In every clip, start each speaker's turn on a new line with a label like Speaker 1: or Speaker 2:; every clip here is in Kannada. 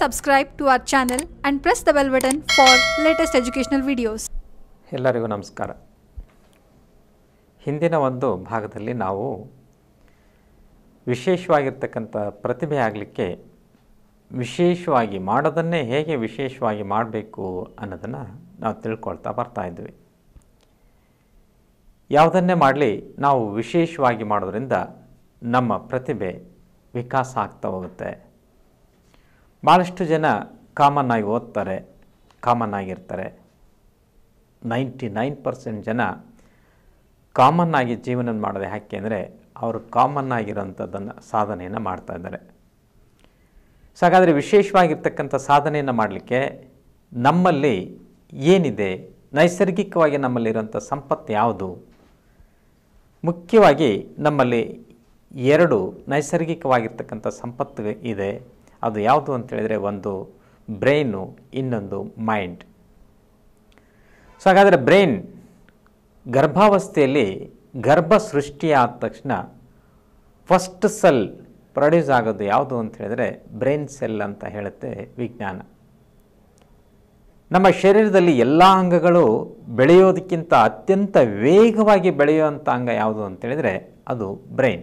Speaker 1: Subscribe to our channel and press the bell button for latest educational videos. ಎಲ್ಲರಿಗೂ ನಮಸ್ಕಾರ ಹಿಂದಿನ ಒಂದು ಭಾಗದಲ್ಲಿ ನಾವು ವಿಶೇಷವಾಗಿರ್ತಕ್ಕಂಥ ಪ್ರತಿಭೆ ಆಗಲಿಕ್ಕೆ ವಿಶೇಷವಾಗಿ ಮಾಡೋದನ್ನೇ ಹೇಗೆ ವಿಶೇಷವಾಗಿ ಮಾಡಬೇಕು ಅನ್ನೋದನ್ನು ನಾವು ತಿಳ್ಕೊಳ್ತಾ ಬರ್ತಾ ಇದ್ವಿ ಯಾವುದನ್ನೇ ಮಾಡಲಿ ನಾವು ವಿಶೇಷವಾಗಿ ಮಾಡೋದ್ರಿಂದ ನಮ್ಮ ಪ್ರತಿಭೆ ವಿಕಾಸ ಆಗ್ತಾ ಹೋಗುತ್ತೆ ಭಾಳಷ್ಟು ಜನ ಕಾಮನ್ ಆಗಿ ಓದ್ತಾರೆ ಕಾಮನ್ ಆಗಿರ್ತಾರೆ ನೈಂಟಿ ನೈನ್ ಪರ್ಸೆಂಟ್ ಜನ ಕಾಮನ್ ಆಗಿ ಜೀವನ ಮಾಡೋದು ಯಾಕೆ ಅಂದರೆ ಅವರು ಕಾಮನ್ ಆಗಿರೋಂಥದ್ದನ್ನು ಸಾಧನೆಯನ್ನು ಮಾಡ್ತಾ ಇದ್ದಾರೆ ಸೊ ಹಾಗಾದರೆ ವಿಶೇಷವಾಗಿರ್ತಕ್ಕಂಥ ಸಾಧನೆಯನ್ನು ಮಾಡಲಿಕ್ಕೆ ನಮ್ಮಲ್ಲಿ ಏನಿದೆ ನೈಸರ್ಗಿಕವಾಗಿ ನಮ್ಮಲ್ಲಿರುವಂಥ ಸಂಪತ್ತು ಯಾವುದು ಮುಖ್ಯವಾಗಿ ನಮ್ಮಲ್ಲಿ ಎರಡು ನೈಸರ್ಗಿಕವಾಗಿರ್ತಕ್ಕಂಥ ಸಂಪತ್ತು ಇದೆ ಅದು ಯಾವುದು ಅಂತೇಳಿದರೆ ಒಂದು ಬ್ರೈನು ಇನ್ನೊಂದು ಮೈಂಡ್ ಸೊ ಹಾಗಾದರೆ ಬ್ರೈನ್ ಗರ್ಭಾವಸ್ಥೆಯಲ್ಲಿ ಗರ್ಭ ಸೃಷ್ಟಿಯಾದ ತಕ್ಷಣ ಫಸ್ಟ್ ಸೆಲ್ ಪ್ರೊಡ್ಯೂಸ್ ಆಗೋದು ಯಾವುದು ಅಂತ ಹೇಳಿದರೆ ಬ್ರೈನ್ ಸೆಲ್ ಅಂತ ಹೇಳುತ್ತೆ ವಿಜ್ಞಾನ ನಮ್ಮ ಶರೀರದಲ್ಲಿ ಎಲ್ಲ ಅಂಗಗಳು ಬೆಳೆಯೋದಕ್ಕಿಂತ ಅತ್ಯಂತ ವೇಗವಾಗಿ ಬೆಳೆಯುವಂಥ ಅಂಗ ಯಾವುದು ಅಂತೇಳಿದರೆ ಅದು ಬ್ರೈನ್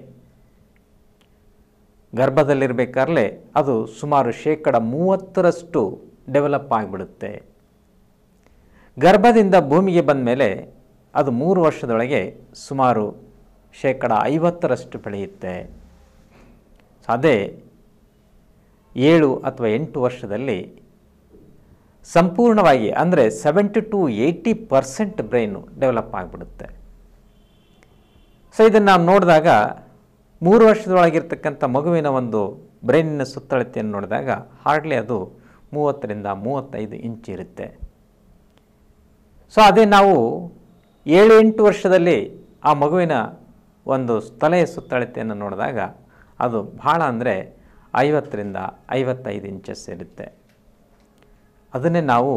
Speaker 1: ಗರ್ಭದಲ್ಲಿರಬೇಕಾದ್ರೆ ಅದು ಸುಮಾರು ಶೇಕಡ ಮೂವತ್ತರಷ್ಟು ಡೆವಲಪ್ ಆಗಿಬಿಡುತ್ತೆ ಗರ್ಭದಿಂದ ಭೂಮಿಗೆ ಬಂದ ಮೇಲೆ ಅದು ಮೂರು ವರ್ಷದೊಳಗೆ ಸುಮಾರು ಶೇಕಡ ಐವತ್ತರಷ್ಟು ಬೆಳೆಯುತ್ತೆ ಅದೇ ಏಳು ಅಥವಾ ಎಂಟು ವರ್ಷದಲ್ಲಿ ಸಂಪೂರ್ಣವಾಗಿ ಅಂದರೆ seventy to eighty percent brain develop ಆಗಿಬಿಡುತ್ತೆ ಸೊ ಇದನ್ನು ನಾವು ನೋಡಿದಾಗ ಮೂರು ವರ್ಷದೊಳಗಿರ್ತಕ್ಕಂಥ ಮಗುವಿನ ಒಂದು ಬ್ರೈನಿನ ಸುತ್ತಳತೆಯನ್ನು ನೋಡಿದಾಗ ಹಾರ್ಡ್ಲಿ ಅದು ಮೂವತ್ತರಿಂದ ಮೂವತ್ತೈದು ಇಂಚ್ ಇರುತ್ತೆ ಸೊ ಅದೇ ನಾವು ಏಳು ಎಂಟು ವರ್ಷದಲ್ಲಿ ಆ ಮಗುವಿನ ಒಂದು ತಲೆಯ ಸುತ್ತಳತೆಯನ್ನು ನೋಡಿದಾಗ ಅದು ಭಾಳ ಅಂದರೆ ಐವತ್ತರಿಂದ ಐವತ್ತೈದು ಇಂಚಸ್ ಇರುತ್ತೆ ಅದನ್ನೇ ನಾವು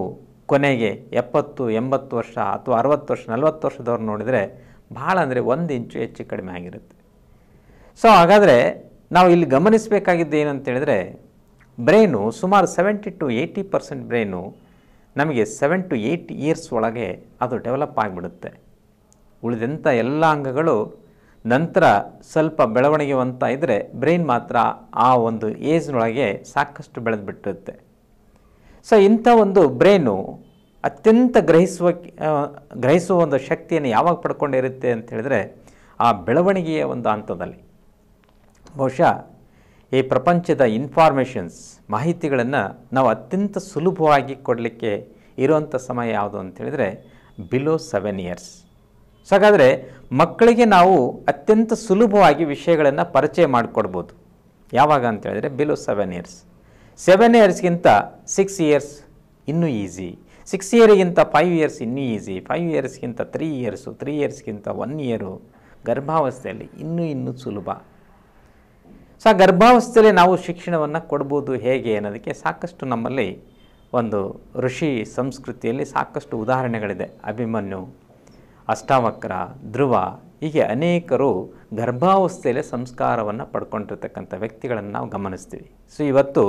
Speaker 1: ಕೊನೆಗೆ ಎಪ್ಪತ್ತು ಎಂಬತ್ತು ವರ್ಷ ಅಥವಾ ಅರವತ್ತು ವರ್ಷ ನಲವತ್ತು ವರ್ಷದವ್ರು ನೋಡಿದರೆ ಭಾಳ ಅಂದರೆ ಒಂದು ಇಂಚು ಹೆಚ್ಚು ಕಡಿಮೆ ಆಗಿರುತ್ತೆ ಸೊ ಹಾಗಾದರೆ ನಾವು ಇಲ್ಲಿ ಗಮನಿಸಬೇಕಾಗಿದ್ದು ಏನಂತೇಳಿದ್ರೆ ಬ್ರೈನು ಸುಮಾರು seventy to eighty percent brain ನಮಗೆ ಸೆವೆನ್ ಟು ಏಯ್ಟ್ ಇಯರ್ಸ್ ಒಳಗೆ ಅದು ಡೆವಲಪ್ ಆಗಿಬಿಡುತ್ತೆ ಉಳಿದಂಥ ಎಲ್ಲ ಅಂಗಗಳು ನಂತರ ಸ್ವಲ್ಪ ಬೆಳವಣಿಗೆ ಅಂತ ಇದ್ದರೆ ಬ್ರೈನ್ ಮಾತ್ರ ಆ ಒಂದು ಏಜ್ನೊಳಗೆ ಸಾಕಷ್ಟು ಬೆಳೆದು ಸೊ ಇಂಥ ಒಂದು ಬ್ರೈನು ಅತ್ಯಂತ ಗ್ರಹಿಸುವ ಗ್ರಹಿಸುವ ಒಂದು ಶಕ್ತಿಯನ್ನು ಯಾವಾಗ ಪಡ್ಕೊಂಡಿರುತ್ತೆ ಅಂತ ಹೇಳಿದ್ರೆ ಆ ಬೆಳವಣಿಗೆಯ ಒಂದು ಹಂತದಲ್ಲಿ ಬಹುಶಃ ಈ ಪ್ರಪಂಚದ ಇನ್ಫಾರ್ಮೇಷನ್ಸ್ ಮಾಹಿತಿಗಳನ್ನು ನಾವು ಅತ್ಯಂತ ಸುಲಭವಾಗಿ ಕೊಡಲಿಕ್ಕೆ ಇರುವಂಥ ಸಮಯ ಯಾವುದು ಅಂತೇಳಿದರೆ ಬಿಲೋ ಸೆವೆನ್ ಇಯರ್ಸ್ ಸೊ ಹಾಗಾದರೆ ಮಕ್ಕಳಿಗೆ ನಾವು ಅತ್ಯಂತ ಸುಲಭವಾಗಿ ವಿಷಯಗಳನ್ನು ಪರಿಚಯ ಮಾಡಿಕೊಡ್ಬೋದು ಯಾವಾಗ ಅಂತ ಬಿಲೋ ಸೆವೆನ್ ಇಯರ್ಸ್ ಸೆವೆನ್ ಇಯರ್ಸ್ಗಿಂತ ಸಿಕ್ಸ್ ಇಯರ್ಸ್ ಇನ್ನೂ ಈಸಿ ಸಿಕ್ಸ್ ಇಯರ್ಗಿಂತ ಫೈವ್ ಇಯರ್ಸ್ ಇನ್ನೂ ಈಸಿ ಫೈವ್ ಇಯರ್ಸ್ಗಿಂತ ತ್ರೀ ಇಯರ್ಸು ತ್ರೀ ಇಯರ್ಸ್ಗಿಂತ ಒನ್ ಇಯರು ಗರ್ಭಾವಸ್ಥೆಯಲ್ಲಿ ಇನ್ನೂ ಇನ್ನೂ ಸುಲಭ ಸೊ ಗರ್ಭಾವಸ್ಥೆಯಲ್ಲಿ ನಾವು ಶಿಕ್ಷಣವನ್ನು ಕೊಡ್ಬೋದು ಹೇಗೆ ಅನ್ನೋದಕ್ಕೆ ಸಾಕಷ್ಟು ನಮ್ಮಲ್ಲಿ ಒಂದು ಋಷಿ ಸಂಸ್ಕೃತಿಯಲ್ಲಿ ಸಾಕಷ್ಟು ಉದಾಹರಣೆಗಳಿದೆ ಅಭಿಮನ್ಯು ಅಷ್ಟಾವಕ್ರ ಧ್ರುವ ಹೀಗೆ ಅನೇಕರು ಗರ್ಭಾವಸ್ಥೆಯಲ್ಲೇ ಸಂಸ್ಕಾರವನ್ನು ಪಡ್ಕೊಂಡಿರ್ತಕ್ಕಂಥ ವ್ಯಕ್ತಿಗಳನ್ನು ನಾವು ಗಮನಿಸ್ತೀವಿ ಸೊ ಇವತ್ತು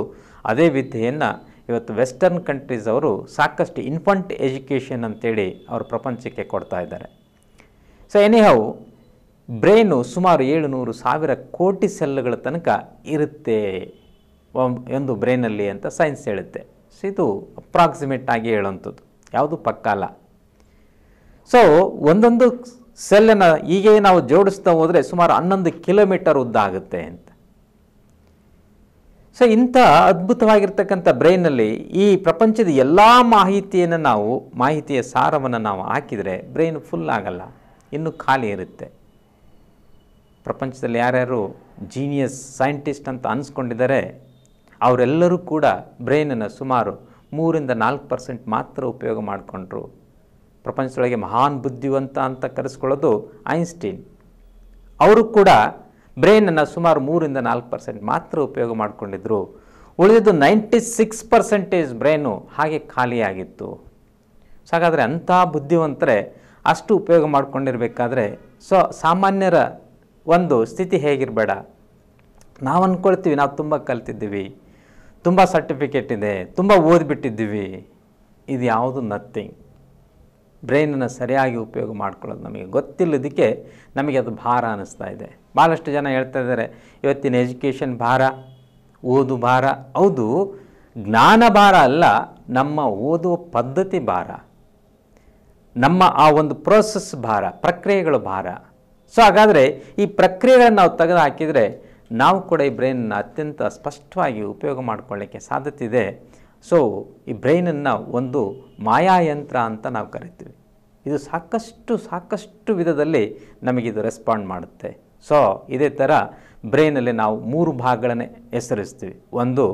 Speaker 1: ಅದೇ ವಿದ್ಯೆಯನ್ನು ಇವತ್ತು ವೆಸ್ಟರ್ನ್ ಕಂಟ್ರೀಸ್ ಅವರು ಸಾಕಷ್ಟು ಇನ್ಫಂಟ್ ಎಜುಕೇಷನ್ ಅಂತೇಳಿ ಅವರು ಪ್ರಪಂಚಕ್ಕೆ ಕೊಡ್ತಾ ಇದ್ದಾರೆ ಸೊ ಎನಿಹೌ ಬ್ರೈನು ಸುಮಾರು ಏಳು ನೂರು ಸಾವಿರ ಕೋಟಿ ಸೆಲ್ಗಳ ತನಕ ಇರುತ್ತೆ ಒಂದು ಬ್ರೈನಲ್ಲಿ ಅಂತ ಸೈನ್ಸ್ ಹೇಳುತ್ತೆ ಸೊ ಇದು ಅಪ್ರಾಕ್ಸಿಮೇಟ್ ಆಗಿ ಹೇಳುವಂಥದ್ದು ಯಾವುದು ಪಕ್ಕ ಅಲ್ಲ ಸೊ ಒಂದೊಂದು ಸೆಲ್ಲನ್ನು ಹೀಗೆ ನಾವು ಜೋಡಿಸ್ತಾ ಹೋದರೆ ಸುಮಾರು ಹನ್ನೊಂದು ಕಿಲೋಮೀಟರ್ ಉದ್ದ ಆಗುತ್ತೆ ಅಂತ ಸೊ ಇಂಥ ಅದ್ಭುತವಾಗಿರ್ತಕ್ಕಂಥ ಬ್ರೈನಲ್ಲಿ ಈ ಪ್ರಪಂಚದ ಎಲ್ಲ ಮಾಹಿತಿಯನ್ನು ನಾವು ಮಾಹಿತಿಯ ಸಾರವನ್ನು ನಾವು ಹಾಕಿದರೆ ಬ್ರೈನ್ ಫುಲ್ ಆಗಲ್ಲ ಇನ್ನೂ ಖಾಲಿ ಇರುತ್ತೆ ಪ್ರಪಂಚದಲ್ಲಿ ಯಾರ್ಯಾರು ಜೀನಿಯಸ್ ಸೈಂಟಿಸ್ಟ್ ಅಂತ ಅನ್ಸ್ಕೊಂಡಿದ್ದಾರೆ ಅವರೆಲ್ಲರೂ ಕೂಡ ಬ್ರೈನನ್ನು ಸುಮಾರು ಮೂರಿಂದ ನಾಲ್ಕು ಪರ್ಸೆಂಟ್ ಮಾತ್ರ ಉಪಯೋಗ ಮಾಡಿಕೊಂಡ್ರು ಪ್ರಪಂಚದೊಳಗೆ ಮಹಾನ್ ಬುದ್ಧಿವಂತ ಅಂತ ಕರೆಸ್ಕೊಳ್ಳೋದು ಐನ್ಸ್ಟೀನ್ ಅವರು ಕೂಡ ಬ್ರೈನನ್ನು ಸುಮಾರು ಮೂರಿಂದ ನಾಲ್ಕು ಪರ್ಸೆಂಟ್ ಮಾತ್ರ ಉಪಯೋಗ ಮಾಡಿಕೊಂಡಿದ್ರು ಉಳಿದಿದ್ದು ನೈಂಟಿ ಸಿಕ್ಸ್ ಪರ್ಸೆಂಟೇಜ್ ಬ್ರೈನು ಹಾಗೆ ಖಾಲಿಯಾಗಿತ್ತು ಸೊ ಹಾಗಾದರೆ ಅಂಥ ಬುದ್ಧಿವಂತರೆ ಅಷ್ಟು ಉಪಯೋಗ ಮಾಡ್ಕೊಂಡಿರಬೇಕಾದ್ರೆ ಸೊ ಸಾಮಾನ್ಯರ ಒಂದು ಸ್ಥಿತಿ ಹೇಗಿರಬೇಡ ನಾವು ಅಂದ್ಕೊಳ್ತೀವಿ ನಾವು ತುಂಬ ಕಲ್ತಿದ್ದೀವಿ ತುಂಬ ಸರ್ಟಿಫಿಕೇಟ್ ಇದೆ ತುಂಬ ಓದಿಬಿಟ್ಟಿದ್ದೀವಿ ಇದು ಯಾವುದು ನಥಿಂಗ್ ಬ್ರೈನನ್ನು ಸರಿಯಾಗಿ ಉಪಯೋಗ ಮಾಡ್ಕೊಳ್ಳೋದು ನಮಗೆ ಗೊತ್ತಿಲ್ಲದಕ್ಕೆ ನಮಗೆ ಅದು ಭಾರ ಅನ್ನಿಸ್ತಾ ಇದೆ ಭಾಳಷ್ಟು ಜನ ಹೇಳ್ತಾ ಇದ್ದಾರೆ ಇವತ್ತಿನ ಎಜುಕೇಷನ್ ಭಾರ ಓದು ಭಾರ ಹೌದು ಜ್ಞಾನ ಭಾರ ಅಲ್ಲ ನಮ್ಮ ಓದುವ ಪದ್ಧತಿ ಭಾರ ನಮ್ಮ ಆ ಒಂದು ಪ್ರೋಸೆಸ್ ಭಾರ ಪ್ರಕ್ರಿಯೆಗಳು ಭಾರ ಸೊ ಹಾಗಾದರೆ ಈ ಪ್ರಕ್ರಿಯೆಗಳನ್ನು ನಾವು ತೆಗೆದುಹಾಕಿದರೆ ನಾವು ಕೂಡ ಈ ಬ್ರೈನನ್ನು ಅತ್ಯಂತ ಸ್ಪಷ್ಟವಾಗಿ ಉಪಯೋಗ ಮಾಡಿಕೊಳ್ಳಿಕ್ಕೆ ಸಾಧ್ಯತೆ ಇದೆ ಸೊ ಈ ಬ್ರೈನನ್ನು ಒಂದು ಮಾಯಾಯಂತ್ರ ಅಂತ ನಾವು ಕರಿತೀವಿ ಇದು ಸಾಕಷ್ಟು ಸಾಕಷ್ಟು ವಿಧದಲ್ಲಿ ನಮಗಿದು ರೆಸ್ಪಾಂಡ್ ಮಾಡುತ್ತೆ ಸೊ ಇದೇ ಥರ ಬ್ರೈನಲ್ಲಿ ನಾವು ಮೂರು ಭಾಗಗಳನ್ನೇ ಹೆಸರಿಸ್ತೀವಿ ಒಂದು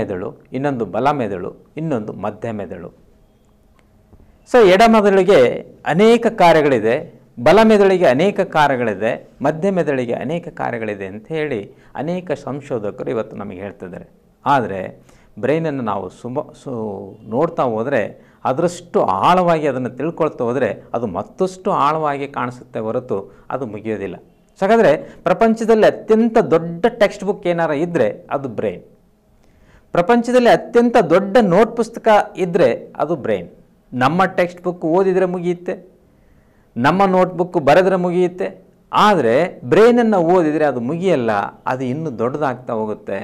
Speaker 1: ಮೆದಳು ಇನ್ನೊಂದು ಬಲ ಮೆದುಳು ಇನ್ನೊಂದು ಮಧ್ಯ ಮೆದಳು ಸೊ ಎಡಮೆದುಳಿಗೆ ಅನೇಕ ಕಾರ್ಯಗಳಿದೆ ಬಲ ಮೆದುಳಿಗೆ ಅನೇಕ ಕಾರ್ಯಗಳಿದೆ ಮಧ್ಯ ಮೆದುಳಿಗೆ ಅನೇಕ ಕಾರ್ಯಗಳಿದೆ ಅಂತ ಹೇಳಿ ಅನೇಕ ಸಂಶೋಧಕರು ಇವತ್ತು ನಮಗೆ ಹೇಳ್ತಿದ್ದಾರೆ ಆದರೆ ಬ್ರೈನನ್ನು ನಾವು ಸುಮ ಸು ನೋಡ್ತಾ ಹೋದರೆ ಅದರಷ್ಟು ಆಳವಾಗಿ ಅದನ್ನು ತಿಳ್ಕೊಳ್ತಾ ಹೋದರೆ ಅದು ಮತ್ತಷ್ಟು ಆಳವಾಗಿ ಕಾಣಿಸುತ್ತೆ ಹೊರತು ಅದು ಮುಗಿಯೋದಿಲ್ಲ ಸಾಕಾದರೆ ಪ್ರಪಂಚದಲ್ಲಿ ಅತ್ಯಂತ ದೊಡ್ಡ ಟೆಕ್ಸ್ಟ್ ಬುಕ್ ಏನಾರ ಇದ್ದರೆ ಅದು ಬ್ರೈನ್ ಪ್ರಪಂಚದಲ್ಲಿ ಅತ್ಯಂತ ದೊಡ್ಡ ನೋಟ್ ಪುಸ್ತಕ ಇದ್ದರೆ ಅದು ಬ್ರೈನ್ ನಮ್ಮ ಟೆಕ್ಸ್ಟ್ ಬುಕ್ ಓದಿದರೆ ಮುಗಿಯುತ್ತೆ ನಮ್ಮ ನೋಟ್ಬುಕ್ ಬರೆದ್ರೆ ಮುಗಿಯುತ್ತೆ ಆದರೆ ಬ್ರೈನನ್ನು ಓದಿದರೆ ಅದು ಮುಗಿಯಲ್ಲ ಅದು ಇನ್ನೂ ದೊಡ್ಡದಾಗ್ತಾ ಹೋಗುತ್ತೆ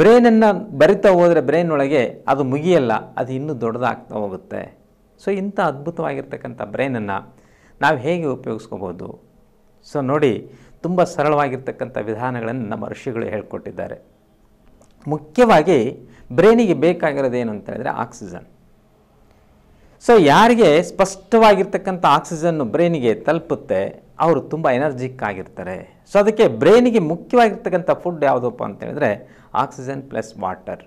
Speaker 1: ಬ್ರೈನನ್ನು ಬರಿತಾ ಹೋದರೆ ಬ್ರೇನೊಳಗೆ ಅದು ಮುಗಿಯಲ್ಲ ಅದು ಇನ್ನೂ ದೊಡ್ಡದಾಗ್ತಾ ಹೋಗುತ್ತೆ ಸೊ ಇಂಥ ಅದ್ಭುತವಾಗಿರ್ತಕ್ಕಂಥ ಬ್ರೈನನ್ನು ನಾವು ಹೇಗೆ ಉಪಯೋಗಿಸ್ಕೋಬೋದು ಸೊ ನೋಡಿ ತುಂಬ ಸರಳವಾಗಿರ್ತಕ್ಕಂಥ ವಿಧಾನಗಳನ್ನು ನಮ್ಮ ಋಷಿಗಳು ಹೇಳ್ಕೊಟ್ಟಿದ್ದಾರೆ ಮುಖ್ಯವಾಗಿ ಬ್ರೈನಿಗೆ ಬೇಕಾಗಿರೋದೇನು ಅಂತ ಹೇಳಿದ್ರೆ ಆಕ್ಸಿಜನ್ ಸೊ ಯಾರಿಗೆ ಸ್ಪಷ್ಟವಾಗಿರ್ತಕ್ಕಂಥ ಆಕ್ಸಿಜನ್ನು ಬ್ರೈನಿಗೆ ತಲುಪುತ್ತೆ ಅವರು ತುಂಬ ಎನರ್ಜಿಕ್ ಆಗಿರ್ತಾರೆ ಸೊ ಅದಕ್ಕೆ ಬ್ರೈನಿಗೆ ಮುಖ್ಯವಾಗಿರ್ತಕ್ಕಂಥ ಫುಡ್ ಯಾವುದಪ್ಪ ಅಂತ ಹೇಳಿದ್ರೆ ಆಕ್ಸಿಜನ್ ಪ್ಲಸ್ ವಾಟರ್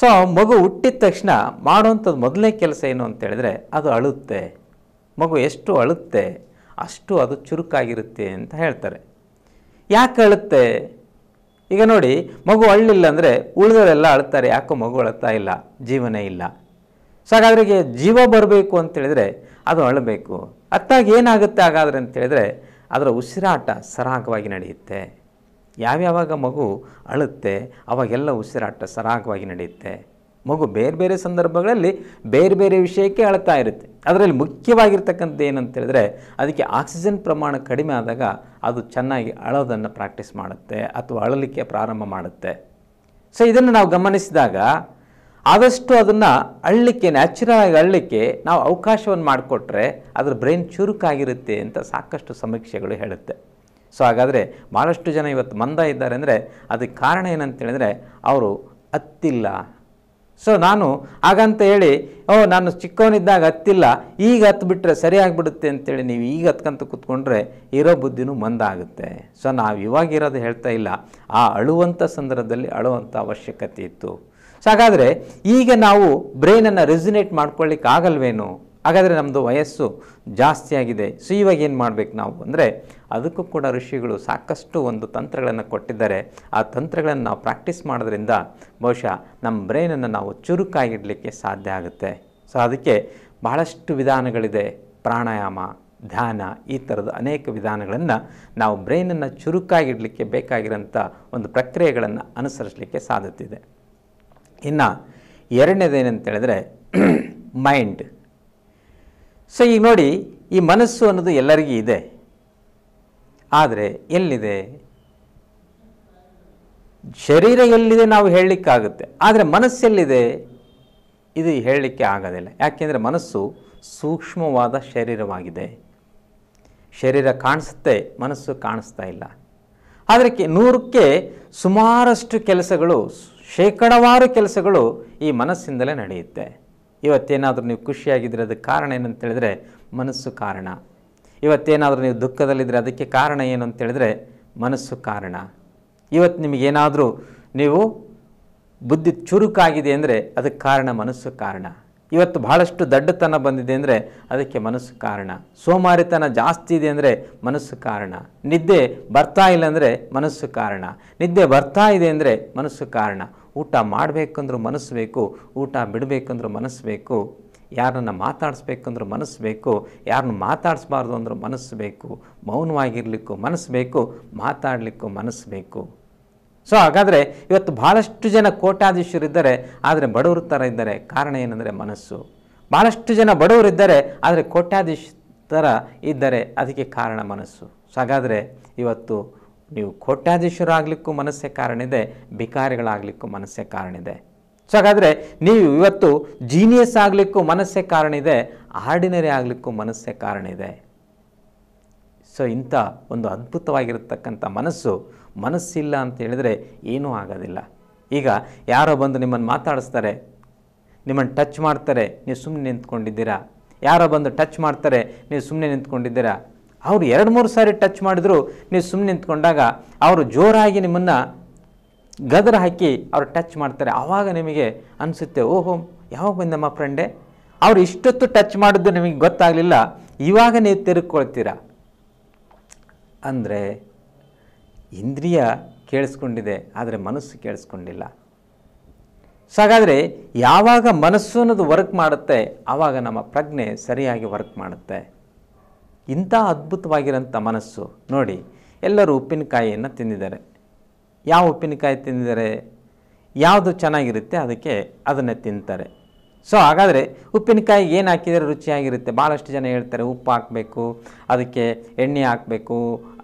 Speaker 1: ಸೊ ಮಗು ಹುಟ್ಟಿದ ತಕ್ಷಣ ಮಾಡುವಂಥದ್ದು ಮೊದಲನೇ ಕೆಲಸ ಏನು ಅಂತೇಳಿದ್ರೆ ಅದು ಅಳುತ್ತೆ ಮಗು ಎಷ್ಟು ಅಳುತ್ತೆ ಅಷ್ಟು ಅದು ಚುರುಕಾಗಿರುತ್ತೆ ಅಂತ ಹೇಳ್ತಾರೆ ಯಾಕೆ ಅಳುತ್ತೆ ಈಗ ನೋಡಿ ಮಗು ಅಳ್ಳಿಲ್ಲ ಅಂದರೆ ಉಳಿದವರೆಲ್ಲ ಅಳ್ತಾರೆ ಯಾಕೋ ಮಗು ಅಳುತ್ತಾ ಇಲ್ಲ ಜೀವನೇ ಇಲ್ಲ ಸೊ ಹಾಗಾದ್ರಿಗೆ ಜೀವ ಬರಬೇಕು ಅಂತೇಳಿದರೆ ಅದು ಅಳಬೇಕು ಅತ್ತಾಗ ಏನಾಗುತ್ತೆ ಹಾಗಾದ್ರೆ ಅಂತೇಳಿದರೆ ಅದರ ಉಸಿರಾಟ ಸರಾಗವಾಗಿ ನಡೆಯುತ್ತೆ ಯಾವ್ಯಾವಾಗ ಮಗು ಅಳುತ್ತೆ ಅವಾಗೆಲ್ಲ ಉಸಿರಾಟ ಸರಾಗವಾಗಿ ನಡೆಯುತ್ತೆ ಮಗು ಬೇರೆ ಬೇರೆ ಸಂದರ್ಭಗಳಲ್ಲಿ ಬೇರೆ ಬೇರೆ ವಿಷಯಕ್ಕೆ ಅಳತಾ ಇರುತ್ತೆ ಅದರಲ್ಲಿ ಮುಖ್ಯವಾಗಿರ್ತಕ್ಕಂಥ ಏನಂತೇಳಿದ್ರೆ ಅದಕ್ಕೆ ಆಕ್ಸಿಜನ್ ಪ್ರಮಾಣ ಕಡಿಮೆ ಆದಾಗ ಅದು ಚೆನ್ನಾಗಿ ಅಳೋದನ್ನು ಪ್ರಾಕ್ಟೀಸ್ ಮಾಡುತ್ತೆ ಅಥವಾ ಅಳಲಿಕ್ಕೆ ಪ್ರಾರಂಭ ಮಾಡುತ್ತೆ ಸೊ ಇದನ್ನು ನಾವು ಗಮನಿಸಿದಾಗ ಆದಷ್ಟು ಅದನ್ನು ಅಳ್ಳಿಕ್ಕೆ ನ್ಯಾಚುರಲ್ ಆಗಿ ಅಳ್ಳಿಕ್ಕೆ ನಾವು ಅವಕಾಶವನ್ನು ಮಾಡಿಕೊಟ್ರೆ ಅದರ ಬ್ರೈನ್ ಚುರುಕಾಗಿರುತ್ತೆ ಅಂತ ಸಾಕಷ್ಟು ಸಮೀಕ್ಷೆಗಳು ಹೇಳುತ್ತೆ ಸೊ ಹಾಗಾದರೆ ಭಾಳಷ್ಟು ಜನ ಇವತ್ತು ಮಂದ ಇದ್ದಾರೆ ಅಂದರೆ ಅದಕ್ಕೆ ಕಾರಣ ಏನಂತೇಳಿದರೆ ಅವರು ಅತ್ತಿಲ್ಲ ಸೊ ನಾನು ಹಾಗಂತ ಹೇಳಿ ಓ ನಾನು ಚಿಕ್ಕವನಿದ್ದಾಗ ಹತ್ತಿಲ್ಲ ಈಗ ಹತ್ಬಿಟ್ರೆ ಸರಿಯಾಗಿಬಿಡುತ್ತೆ ಅಂತೇಳಿ ನೀವು ಈಗ ಹತ್ಕಂತ ಕೂತ್ಕೊಂಡ್ರೆ ಇರೋ ಬುದ್ಧಿನೂ ಮಂದ ಆಗುತ್ತೆ ಸೊ ನಾವು ಇವಾಗಿರೋದು ಹೇಳ್ತಾ ಇಲ್ಲ ಆ ಅಳುವಂಥ ಸಂದರ್ಭದಲ್ಲಿ ಅಳುವಂಥ ಅವಶ್ಯಕತೆ ಇತ್ತು ಸೊ ಹಾಗಾದರೆ ಈಗ ನಾವು ಬ್ರೈನನ್ನು ರೆಸಿನೇಟ್ ಮಾಡ್ಕೊಳ್ಳಿಕ್ಕೆ ಆಗಲ್ವೇನು ಹಾಗಾದರೆ ನಮ್ಮದು ವಯಸ್ಸು ಜಾಸ್ತಿ ಆಗಿದೆ ಸೊ ಇವಾಗ ಏನು ಮಾಡಬೇಕು ನಾವು ಅಂದರೆ ಅದಕ್ಕೂ ಕೂಡ ಋಷಿಗಳು ಸಾಕಷ್ಟು ಒಂದು ತಂತ್ರಗಳನ್ನು ಕೊಟ್ಟಿದ್ದಾರೆ ಆ ತಂತ್ರಗಳನ್ನು ನಾವು ಪ್ರಾಕ್ಟೀಸ್ ಮಾಡೋದ್ರಿಂದ ಬಹುಶಃ ನಮ್ಮ ಬ್ರೈನನ್ನು ನಾವು ಚುರುಕಾಗಿಡಲಿಕ್ಕೆ ಸಾಧ್ಯ ಆಗುತ್ತೆ ಸೊ ಅದಕ್ಕೆ ಬಹಳಷ್ಟು ವಿಧಾನಗಳಿದೆ ಪ್ರಾಣಾಯಾಮ ಧ್ಯಾನ ಈ ಥರದ ಅನೇಕ ವಿಧಾನಗಳನ್ನು ನಾವು ಬ್ರೈನನ್ನು ಚುರುಕಾಗಿಡಲಿಕ್ಕೆ ಬೇಕಾಗಿರೋಂಥ ಒಂದು ಪ್ರಕ್ರಿಯೆಗಳನ್ನು ಅನುಸರಿಸಲಿಕ್ಕೆ ಸಾಧ್ಯತೆ ಇದೆ ಇನ್ನು ಎರಡನೇದೇನಂತೇಳಿದ್ರೆ ಮೈಂಡ್ ಸೊ ಈಗ ನೋಡಿ ಈ ಮನಸ್ಸು ಅನ್ನೋದು ಎಲ್ಲರಿಗೂ ಇದೆ ಆದರೆ ಎಲ್ಲಿದೆ ಶರೀರ ಎಲ್ಲಿದೆ ನಾವು ಹೇಳಲಿಕ್ಕಾಗುತ್ತೆ ಆದರೆ ಮನಸ್ಸೆಲ್ಲಿದೆ ಇದು ಹೇಳಲಿಕ್ಕೆ ಆಗೋದಿಲ್ಲ ಯಾಕೆಂದರೆ ಮನಸ್ಸು ಸೂಕ್ಷ್ಮವಾದ ಶರೀರವಾಗಿದೆ ಶರೀರ ಕಾಣಿಸುತ್ತೆ ಮನಸ್ಸು ಕಾಣಿಸ್ತಾ ಇಲ್ಲ ಆದರೆ ನೂರಕ್ಕೆ ಸುಮಾರಷ್ಟು ಕೆಲಸಗಳು ಶೇಕಡವಾರು ಕೆಲಸಗಳು ಈ ಮನಸ್ಸಿಂದಲೇ ನಡೆಯುತ್ತೆ ಇವತ್ತೇನಾದರೂ ನೀವು ಖುಷಿಯಾಗಿದ್ದರೆ ಅದಕ್ಕೆ ಕಾರಣ ಏನು ಮನಸ್ಸು ಕಾರಣ ಇವತ್ತೇನಾದರೂ ನೀವು ದುಃಖದಲ್ಲಿದ್ದರೆ ಅದಕ್ಕೆ ಕಾರಣ ಏನು ಅಂತೇಳಿದರೆ ಮನಸ್ಸು ಕಾರಣ ಇವತ್ತು ನಿಮಗೇನಾದರೂ ನೀವು ಬುದ್ಧಿ ಚುರುಕಾಗಿದೆ ಅಂದರೆ ಅದಕ್ಕೆ ಕಾರಣ ಮನಸ್ಸು ಕಾರಣ ಇವತ್ತು ಬಹಳಷ್ಟು ದಡ್ಡತನ ಬಂದಿದೆ ಅಂದರೆ ಅದಕ್ಕೆ ಮನಸ್ಸು ಕಾರಣ ಸೋಮಾರಿತನ ಜಾಸ್ತಿ ಇದೆ ಅಂದರೆ ಮನಸ್ಸು ಕಾರಣ ನಿದ್ದೆ ಬರ್ತಾ ಇಲ್ಲ ಅಂದರೆ ಮನಸ್ಸು ಕಾರಣ ನಿದ್ದೆ ಬರ್ತಾ ಇದೆ ಅಂದರೆ ಮನಸ್ಸು ಕಾರಣ ಊಟ ಮಾಡಬೇಕಂದ್ರೂ ಮನಸ್ಸು ಬೇಕು ಊಟ ಬಿಡಬೇಕಂದ್ರೂ ಮನಸ್ಸು ಬೇಕು ಯಾರನ್ನು ಮಾತಾಡಿಸ್ಬೇಕಂದ್ರೂ ಮನಸ್ಸು ಬೇಕು ಯಾರನ್ನು ಮಾತಾಡಿಸ್ಬಾರ್ದು ಅಂದ್ರೂ ಮನಸ್ಸು ಬೇಕು ಮೌನವಾಗಿರಲಿಕ್ಕೂ ಮನಸ್ಸು ಬೇಕು ಮಾತಾಡಲಿಕ್ಕೂ ಮನಸ್ಸು ಬೇಕು ಸೊ ಹಾಗಾದರೆ ಇವತ್ತು ಭಾಳಷ್ಟು ಜನ ಕೋಟ್ಯಾಧೀಶರಿದ್ದಾರೆ ಆದರೆ ಬಡವರು ಥರ ಇದ್ದಾರೆ ಕಾರಣ ಏನಂದರೆ ಮನಸ್ಸು ಭಾಳಷ್ಟು ಜನ ಬಡವರಿದ್ದಾರೆ ಆದರೆ ಕೋಟ್ಯಾಧೀಶ ಥರ ಇದ್ದರೆ ಅದಕ್ಕೆ ಕಾರಣ ಮನಸ್ಸು ಸೊ ಹಾಗಾದರೆ ಇವತ್ತು ನೀವು ಕೋಟ್ಯಾಧೀಶರಾಗಲಿಕ್ಕೂ ಮನಸ್ಸೇ ಕಾರಣ ಇದೆ ಭಿಕಾರಿಗಳಾಗಲಿಕ್ಕೂ ಮನಸ್ಸೇ ಕಾರಣ ಇದೆ ಸೊ ಹಾಗಾದರೆ ನೀವು ಇವತ್ತು ಜೀನಿಯಸ್ ಆಗಲಿಕ್ಕೂ ಮನಸ್ಸೇ ಕಾರಣ ಇದೆ ಆರ್ಡಿನರಿ ಆಗಲಿಕ್ಕೂ ಮನಸ್ಸೇ ಕಾರಣ ಇದೆ ಸೊ ಇಂಥ ಒಂದು ಅದ್ಭುತವಾಗಿರತಕ್ಕಂಥ ಮನಸ್ಸು ಮನಸ್ಸಿಲ್ಲ ಅಂತ ಹೇಳಿದರೆ ಏನೂ ಆಗೋದಿಲ್ಲ ಈಗ ಯಾರೋ ಬಂದು ನಿಮ್ಮನ್ನು ಮಾತಾಡಿಸ್ತಾರೆ ನಿಮ್ಮನ್ನು ಟಚ್ ಮಾಡ್ತಾರೆ ನೀವು ಸುಮ್ಮನೆ ನಿಂತ್ಕೊಂಡಿದ್ದೀರಾ ಯಾರೋ ಬಂದು ಟಚ್ ಮಾಡ್ತಾರೆ ನೀವು ಸುಮ್ಮನೆ ನಿಂತ್ಕೊಂಡಿದ್ದೀರಾ ಅವರು ಎರಡು ಮೂರು ಸಾರಿ ಟಚ್ ಮಾಡಿದ್ರು ನೀವು ಸುಮ್ಮನೆ ನಿಂತ್ಕೊಂಡಾಗ ಅವರು ಜೋರಾಗಿ ನಿಮ್ಮನ್ನು ಗದರ ಹಾಕಿ ಅವರು ಟಚ್ ಮಾಡ್ತಾರೆ ಆವಾಗ ನಿಮಗೆ ಅನಿಸುತ್ತೆ ಓಹೋ ಯಾವಾಗ ಬಂದಮ್ಮ ಫ್ರೆಂಡೇ ಅವ್ರು ಇಷ್ಟೊತ್ತು ಟಚ್ ಮಾಡಿದ್ದು ನಿಮಗೆ ಗೊತ್ತಾಗಲಿಲ್ಲ ಇವಾಗ ನೀವು ತಿರುಗ್ಕೊಳ್ತೀರಾ ಅಂದರೆ ಇಂದ್ರಿಯ ಕೇಳಿಸ್ಕೊಂಡಿದೆ ಆದರೆ ಮನಸ್ಸು ಕೇಳಿಸ್ಕೊಂಡಿಲ್ಲ ಸೊ ಹಾಗಾದರೆ ಯಾವಾಗ ಮನಸ್ಸು ಅನ್ನೋದು ವರ್ಕ್ ಮಾಡುತ್ತೆ ಆವಾಗ ನಮ್ಮ ಪ್ರಜ್ಞೆ ಸರಿಯಾಗಿ ವರ್ಕ್ ಮಾಡುತ್ತೆ ಇಂಥ ಅದ್ಭುತವಾಗಿರೋಂಥ ಮನಸ್ಸು ನೋಡಿ ಎಲ್ಲರೂ ಉಪ್ಪಿನಕಾಯಿಯನ್ನು ತಿಂದಿದ್ದಾರೆ ಯಾವ ಉಪ್ಪಿನಕಾಯಿ ತಿಂದಿದ್ದಾರೆ ಯಾವುದು ಚೆನ್ನಾಗಿರುತ್ತೆ ಅದಕ್ಕೆ ಅದನ್ನೇ ತಿಂತಾರೆ ಸೊ ಹಾಗಾದರೆ ಉಪ್ಪಿನಕಾಯಿ ಏನು ಹಾಕಿದರೆ ರುಚಿಯಾಗಿರುತ್ತೆ ಭಾಳಷ್ಟು ಜನ ಹೇಳ್ತಾರೆ ಉಪ್ಪು ಹಾಕಬೇಕು ಅದಕ್ಕೆ ಎಣ್ಣೆ ಹಾಕಬೇಕು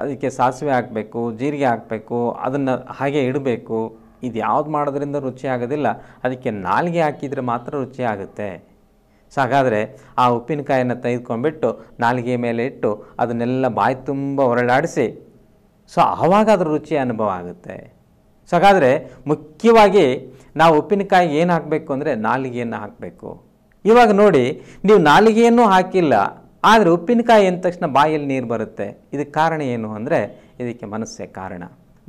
Speaker 1: ಅದಕ್ಕೆ ಸಾಸಿವೆ ಹಾಕಬೇಕು ಜೀರಿಗೆ ಹಾಕಬೇಕು ಅದನ್ನು ಹಾಗೆ ಇಡಬೇಕು ಇದು ಯಾವ್ದು ಮಾಡೋದ್ರಿಂದ ರುಚಿ ಆಗೋದಿಲ್ಲ ಅದಕ್ಕೆ ನಾಲಿಗೆ ಹಾಕಿದರೆ ಮಾತ್ರ ರುಚಿ ಆಗುತ್ತೆ ಸೊ ಹಾಗಾದರೆ ಆ ಉಪ್ಪಿನಕಾಯನ್ನು ತೆಗೆದುಕೊಂಡ್ಬಿಟ್ಟು ನಾಲಿಗೆ ಮೇಲೆ ಇಟ್ಟು ಅದನ್ನೆಲ್ಲ ಬಾಯಿ ತುಂಬ ಹೊರಳಾಡಿಸಿ ಸೊ ಆವಾಗ ಅದರ ರುಚಿ ಅನುಭವ ಆಗುತ್ತೆ ಸೊ ಹಾಗಾದರೆ ಮುಖ್ಯವಾಗಿ ನಾವು ಉಪ್ಪಿನಕಾಯಿ ಏನು ಹಾಕಬೇಕು ಅಂದರೆ ನಾಲಿಗೆಯನ್ನು ಹಾಕಬೇಕು ಇವಾಗ ನೋಡಿ ನೀವು ನಾಲಿಗೆಯನ್ನು ಹಾಕಿಲ್ಲ ಆದರೆ ಉಪ್ಪಿನಕಾಯಿ ಅಂದ ತಕ್ಷಣ ಬಾಯಲ್ಲಿ ನೀರು ಬರುತ್ತೆ ಇದಕ್ಕೆ ಕಾರಣ ಏನು ಅಂದರೆ ಇದಕ್ಕೆ ಮನಸ್ಸೇ ಕಾರಣ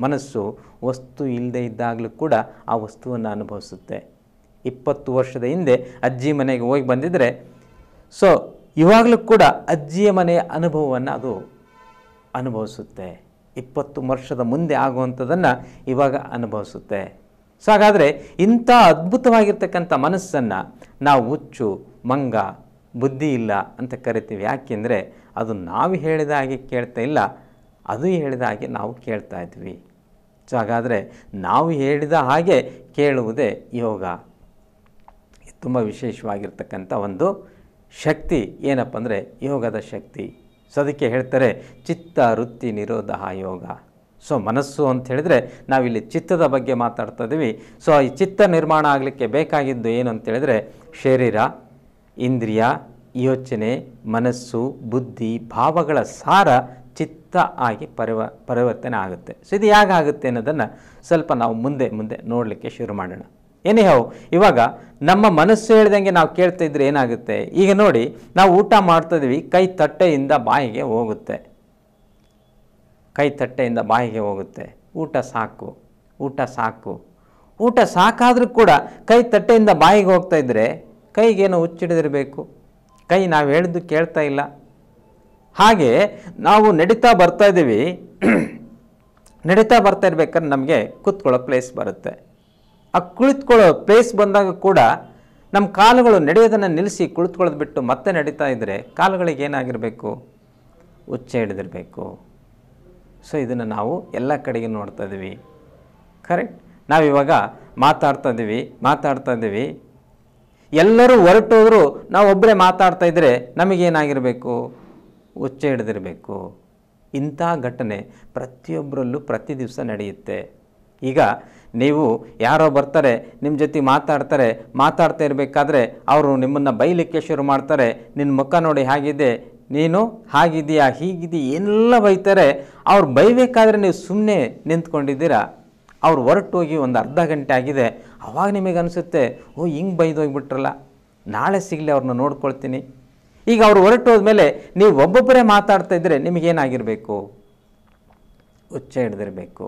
Speaker 1: ಮನಸ್ಸು ವಸ್ತು ಇಲ್ಲದೆ ಇದ್ದಾಗಲೂ ಕೂಡ ಆ ವಸ್ತುವನ್ನು ಅನುಭವಿಸುತ್ತೆ ಇಪ್ಪತ್ತು ವರ್ಷದ ಹಿಂದೆ ಅಜ್ಜಿ ಮನೆಗೆ ಹೋಗಿ ಬಂದಿದ್ದರೆ ಸೊ ಇವಾಗಲೂ ಕೂಡ ಅಜ್ಜಿಯ ಮನೆಯ ಅನುಭವವನ್ನು ಅದು ಅನುಭವಿಸುತ್ತೆ ಇಪ್ಪತ್ತು ವರ್ಷದ ಮುಂದೆ ಆಗುವಂಥದ್ದನ್ನು ಇವಾಗ ಅನುಭವಿಸುತ್ತೆ ಸೊ ಹಾಗಾದರೆ ಇಂಥ ಅದ್ಭುತವಾಗಿರ್ತಕ್ಕಂಥ ಮನಸ್ಸನ್ನು ನಾವು ಹುಚ್ಚು ಮಂಗ ಬುದ್ಧಿ ಇಲ್ಲ ಅಂತ ಕರಿತೀವಿ ಯಾಕೆಂದರೆ ಅದು ನಾವು ಹೇಳಿದ ಹಾಗೆ ಕೇಳ್ತಾ ಇಲ್ಲ ಅದು ಹೇಳಿದ ಹಾಗೆ ನಾವು ಕೇಳ್ತಾ ಇದ್ವಿ ಸೊ ಹಾಗಾದರೆ ನಾವು ಹೇಳಿದ ಹಾಗೆ ಕೇಳುವುದೇ ಯೋಗ ತುಂಬ ವಿಶೇಷವಾಗಿರ್ತಕ್ಕಂಥ ಒಂದು ಶಕ್ತಿ ಏನಪ್ಪ ಅಂದರೆ ಯೋಗದ ಶಕ್ತಿ ಸೊ ಅದಕ್ಕೆ ಹೇಳ್ತಾರೆ ಚಿತ್ತ ವೃತ್ತಿ ನಿರೋಧ ಯೋಗ ಸೊ ಮನಸ್ಸು ಅಂತ ಹೇಳಿದರೆ ನಾವಿಲ್ಲಿ ಚಿತ್ತದ ಬಗ್ಗೆ ಮಾತಾಡ್ತಾ ಇದ್ದೀವಿ ಸೊ ಈ ಚಿತ್ತ ನಿರ್ಮಾಣ ಆಗಲಿಕ್ಕೆ ಬೇಕಾಗಿದ್ದು ಏನು ಅಂತೇಳಿದರೆ ಶರೀರ ಇಂದ್ರಿಯ ಯೋಚನೆ ಮನಸ್ಸು ಬುದ್ಧಿ ಭಾವಗಳ ಸಾರ ಚಿತ್ತ ಆಗಿ ಪರಿವ ಪರಿವರ್ತನೆ ಆಗುತ್ತೆ ಸೊ ಇದು ಆಗುತ್ತೆ ಅನ್ನೋದನ್ನು ಸ್ವಲ್ಪ ನಾವು ಮುಂದೆ ಮುಂದೆ ನೋಡಲಿಕ್ಕೆ ಶುರು ಮಾಡೋಣ ಏನೇ ಹೌ ಇವಾಗ ನಮ್ಮ ಮನಸ್ಸು ಹೇಳ್ದಂಗೆ ನಾವು ಕೇಳ್ತಾ ಇದ್ರೆ ಏನಾಗುತ್ತೆ ಈಗ ನೋಡಿ ನಾವು ಊಟ ಮಾಡ್ತಾ ಇದ್ದೀವಿ ಕೈ ತಟ್ಟೆಯಿಂದ ಬಾಯಿಗೆ ಹೋಗುತ್ತೆ ಕೈ ತಟ್ಟೆಯಿಂದ ಬಾಯಿಗೆ ಹೋಗುತ್ತೆ ಊಟ ಸಾಕು ಊಟ ಸಾಕು ಊಟ ಸಾಕಾದರೂ ಕೂಡ ಕೈ ತಟ್ಟೆಯಿಂದ ಬಾಯಿಗೆ ಇದ್ದರೆ ಕೈಗೇನೋ ಹುಚ್ಚಿಡಿದಿರಬೇಕು ಕೈ ನಾವು ಹೇಳಿದ್ದು ಕೇಳ್ತಾ ಇಲ್ಲ ಹಾಗೆ ನಾವು ನಡೀತಾ ಬರ್ತಾ ಇದ್ದೀವಿ ನಡೀತಾ ಬರ್ತಾ ಇರ್ಬೇಕಾದ್ರೆ ನಮಗೆ ಕುತ್ಕೊಳ್ಳೋ ಪ್ಲೇಸ್ ಬರುತ್ತೆ ಆ ಕುಳಿತುಕೊಳ್ಳೋ ಪ್ಲೇಸ್ ಬಂದಾಗ ಕೂಡ ನಮ್ಮ ಕಾಲುಗಳು ನಡೆಯೋದನ್ನು ನಿಲ್ಲಿಸಿ ಕುಳಿತುಕೊಳ್ಳೋದು ಬಿಟ್ಟು ಮತ್ತೆ ನಡೀತಾ ಇದ್ದರೆ ಕಾಲುಗಳಿಗೆ ಏನಾಗಿರಬೇಕು ಉಚ್ಚ ಹಿಡಿದಿರಬೇಕು ಸೊ ಇದನ್ನು ನಾವು ಎಲ್ಲ ಕಡೆಗೆ ನೋಡ್ತಾ ಇದ್ದೀವಿ ಕರೆಕ್ಟ್ ನಾವಿವಾಗ ಮಾತಾಡ್ತಾ ಇದ್ದೀವಿ ಮಾತಾಡ್ತಾ ಇದ್ದೀವಿ ಎಲ್ಲರೂ ಹೊರಟೋದ್ರೂ ನಾವು ಒಬ್ಬರೇ ಮಾತಾಡ್ತಾ ಇದ್ದರೆ ನಮಗೇನಾಗಿರಬೇಕು ಉಚ್ಚ ಹಿಡಿದಿರಬೇಕು ಇಂಥ ಘಟನೆ ಪ್ರತಿಯೊಬ್ಬರಲ್ಲೂ ಪ್ರತಿ ದಿವಸ ನಡೆಯುತ್ತೆ ಈಗ ನೀವು ಯಾರೋ ಬರ್ತಾರೆ ನಿಮ್ಮ ಜೊತೆ ಮಾತಾಡ್ತಾರೆ ಮಾತಾಡ್ತಾ ಇರಬೇಕಾದ್ರೆ ಅವರು ನಿಮ್ಮನ್ನು ಬೈಲಿಕ್ಕೆ ಶುರು ಮಾಡ್ತಾರೆ ನಿನ್ನ ಮುಖ ನೋಡಿ ಹಾಗಿದೆ ನೀನು ಹಾಗಿದೆಯಾ ಹೀಗಿದೆಯಾ ಏನೆಲ್ಲ ಬೈತಾರೆ ಅವ್ರು ಬೈಬೇಕಾದ್ರೆ ನೀವು ಸುಮ್ಮನೆ ನಿಂತ್ಕೊಂಡಿದ್ದೀರಾ ಅವ್ರು ಹೊರಟೋಗಿ ಒಂದು ಅರ್ಧ ಗಂಟೆ ಆಗಿದೆ ಅವಾಗ ನಿಮಗೆ ಅನಿಸುತ್ತೆ ಓ ಹಿಂಗೆ ಬೈದೋಗ್ಬಿಟ್ರಲ್ಲ ನಾಳೆ ಸಿಗಲಿ ಅವ್ರನ್ನ ನೋಡ್ಕೊಳ್ತೀನಿ ಈಗ ಅವ್ರು ಹೊರಟೋದ್ಮೇಲೆ ನೀವು ಒಬ್ಬೊಬ್ಬರೇ ಮಾತಾಡ್ತಾ ಇದ್ದರೆ ನಿಮಗೇನಾಗಿರಬೇಕು ಉಚ್ಚ ಹಿಡ್ದಿರಬೇಕು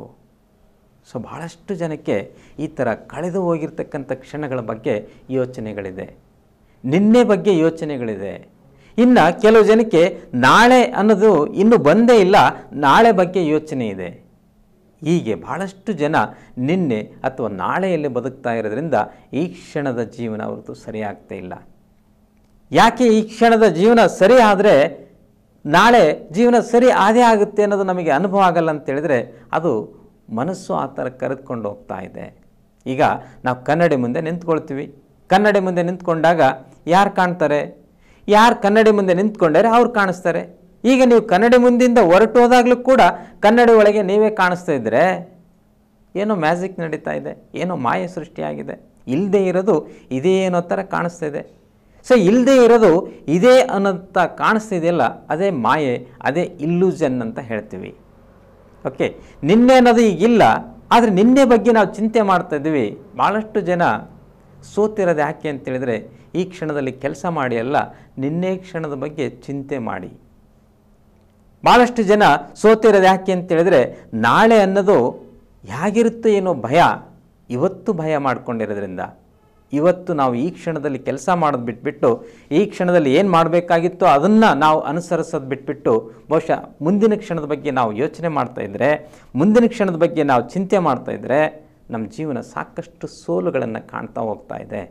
Speaker 1: ಸೊ ಭಾಳಷ್ಟು ಜನಕ್ಕೆ ಈ ಥರ ಕಳೆದು ಹೋಗಿರ್ತಕ್ಕಂಥ ಕ್ಷಣಗಳ ಬಗ್ಗೆ ಯೋಚನೆಗಳಿದೆ ನಿನ್ನೆ ಬಗ್ಗೆ ಯೋಚನೆಗಳಿದೆ ಇನ್ನು ಕೆಲವು ಜನಕ್ಕೆ ನಾಳೆ ಅನ್ನೋದು ಇನ್ನೂ ಬಂದೇ ಇಲ್ಲ ನಾಳೆ ಬಗ್ಗೆ ಯೋಚನೆ ಇದೆ ಹೀಗೆ ಭಾಳಷ್ಟು ಜನ ನಿನ್ನೆ ಅಥವಾ ನಾಳೆಯಲ್ಲಿ ಬದುಕ್ತಾ ಇರೋದ್ರಿಂದ ಈ ಕ್ಷಣದ ಜೀವನ ಅವ್ರದ್ದು ಸರಿಯಾಗ್ತಾ ಇಲ್ಲ ಯಾಕೆ ಈ ಕ್ಷಣದ ಜೀವನ ಸರಿ ಆದರೆ ನಾಳೆ ಜೀವನ ಸರಿ ಆದೇ ಆಗುತ್ತೆ ಅನ್ನೋದು ನಮಗೆ ಅನುಭವ ಆಗಲ್ಲ ಅಂತೇಳಿದರೆ ಅದು ಮನಸ್ಸು ಆ ಥರ ಕರೆದುಕೊಂಡು ಹೋಗ್ತಾ ಇದೆ ಈಗ ನಾವು ಕನ್ನಡಿ ಮುಂದೆ ನಿಂತ್ಕೊಳ್ತೀವಿ ಕನ್ನಡಿ ಮುಂದೆ ನಿಂತ್ಕೊಂಡಾಗ ಯಾರು ಕಾಣ್ತಾರೆ ಯಾರು ಕನ್ನಡಿ ಮುಂದೆ ನಿಂತ್ಕೊಂಡರೆ ಅವ್ರು ಕಾಣಿಸ್ತಾರೆ ಈಗ ನೀವು ಕನ್ನಡಿ ಮುಂದಿಂದ ಹೊರಟು ಹೋದಾಗಲೂ ಕೂಡ ಕನ್ನಡಿ ಒಳಗೆ ನೀವೇ ಕಾಣಿಸ್ತಾ ಇದ್ದರೆ ಏನೋ ಮ್ಯಾಜಿಕ್ ನಡೀತಾ ಇದೆ ಏನೋ ಮಾಯ ಸೃಷ್ಟಿಯಾಗಿದೆ ಇಲ್ಲದೆ ಇರೋದು ಇದೇ ಏನೋ ಥರ ಕಾಣಿಸ್ತಾ ಇದೆ ಸೊ ಇಲ್ಲದೆ ಇರೋದು ಇದೇ ಅನ್ನೋಂಥ ಕಾಣಿಸ್ತಿದೆಯಲ್ಲ ಅದೇ ಮಾಯೆ ಅದೇ ಇಲ್ಲೂಜನ್ ಅಂತ ಹೇಳ್ತೀವಿ ಓಕೆ ನಿನ್ನೆ ಅನ್ನೋದು ಈಗಿಲ್ಲ ಆದರೆ ನಿನ್ನೆ ಬಗ್ಗೆ ನಾವು ಚಿಂತೆ ಮಾಡ್ತಾ ಇದ್ದೀವಿ ಭಾಳಷ್ಟು ಜನ ಸೋತಿರೋದು ಯಾಕೆ ಅಂತೇಳಿದರೆ ಈ ಕ್ಷಣದಲ್ಲಿ ಕೆಲಸ ಮಾಡಿ ಅಲ್ಲ ನಿನ್ನೆ ಕ್ಷಣದ ಬಗ್ಗೆ ಚಿಂತೆ ಮಾಡಿ ಭಾಳಷ್ಟು ಜನ ಸೋತಿರೋದು ಯಾಕೆ ಅಂತೇಳಿದರೆ ನಾಳೆ ಅನ್ನೋದು ಹೇಗಿರುತ್ತೆ ಏನೋ ಭಯ ಇವತ್ತು ಭಯ ಮಾಡ್ಕೊಂಡಿರೋದ್ರಿಂದ ಇವತ್ತು ನಾವು ಈ ಕ್ಷಣದಲ್ಲಿ ಕೆಲಸ ಮಾಡೋದು ಬಿಟ್ಬಿಟ್ಟು ಈ ಕ್ಷಣದಲ್ಲಿ ಏನು ಮಾಡಬೇಕಾಗಿತ್ತೋ ಅದನ್ನು ನಾವು ಅನುಸರಿಸೋದು ಬಿಟ್ಬಿಟ್ಟು ಬಹುಶಃ ಮುಂದಿನ ಕ್ಷಣದ ಬಗ್ಗೆ ನಾವು ಯೋಚನೆ ಮಾಡ್ತಾ ಇದ್ದರೆ ಮುಂದಿನ ಕ್ಷಣದ ಬಗ್ಗೆ ನಾವು ಚಿಂತೆ ಮಾಡ್ತಾಯಿದ್ರೆ ನಮ್ಮ ಜೀವನ ಸಾಕಷ್ಟು ಸೋಲುಗಳನ್ನು ಕಾಣ್ತಾ ಹೋಗ್ತಾ ಇದೆ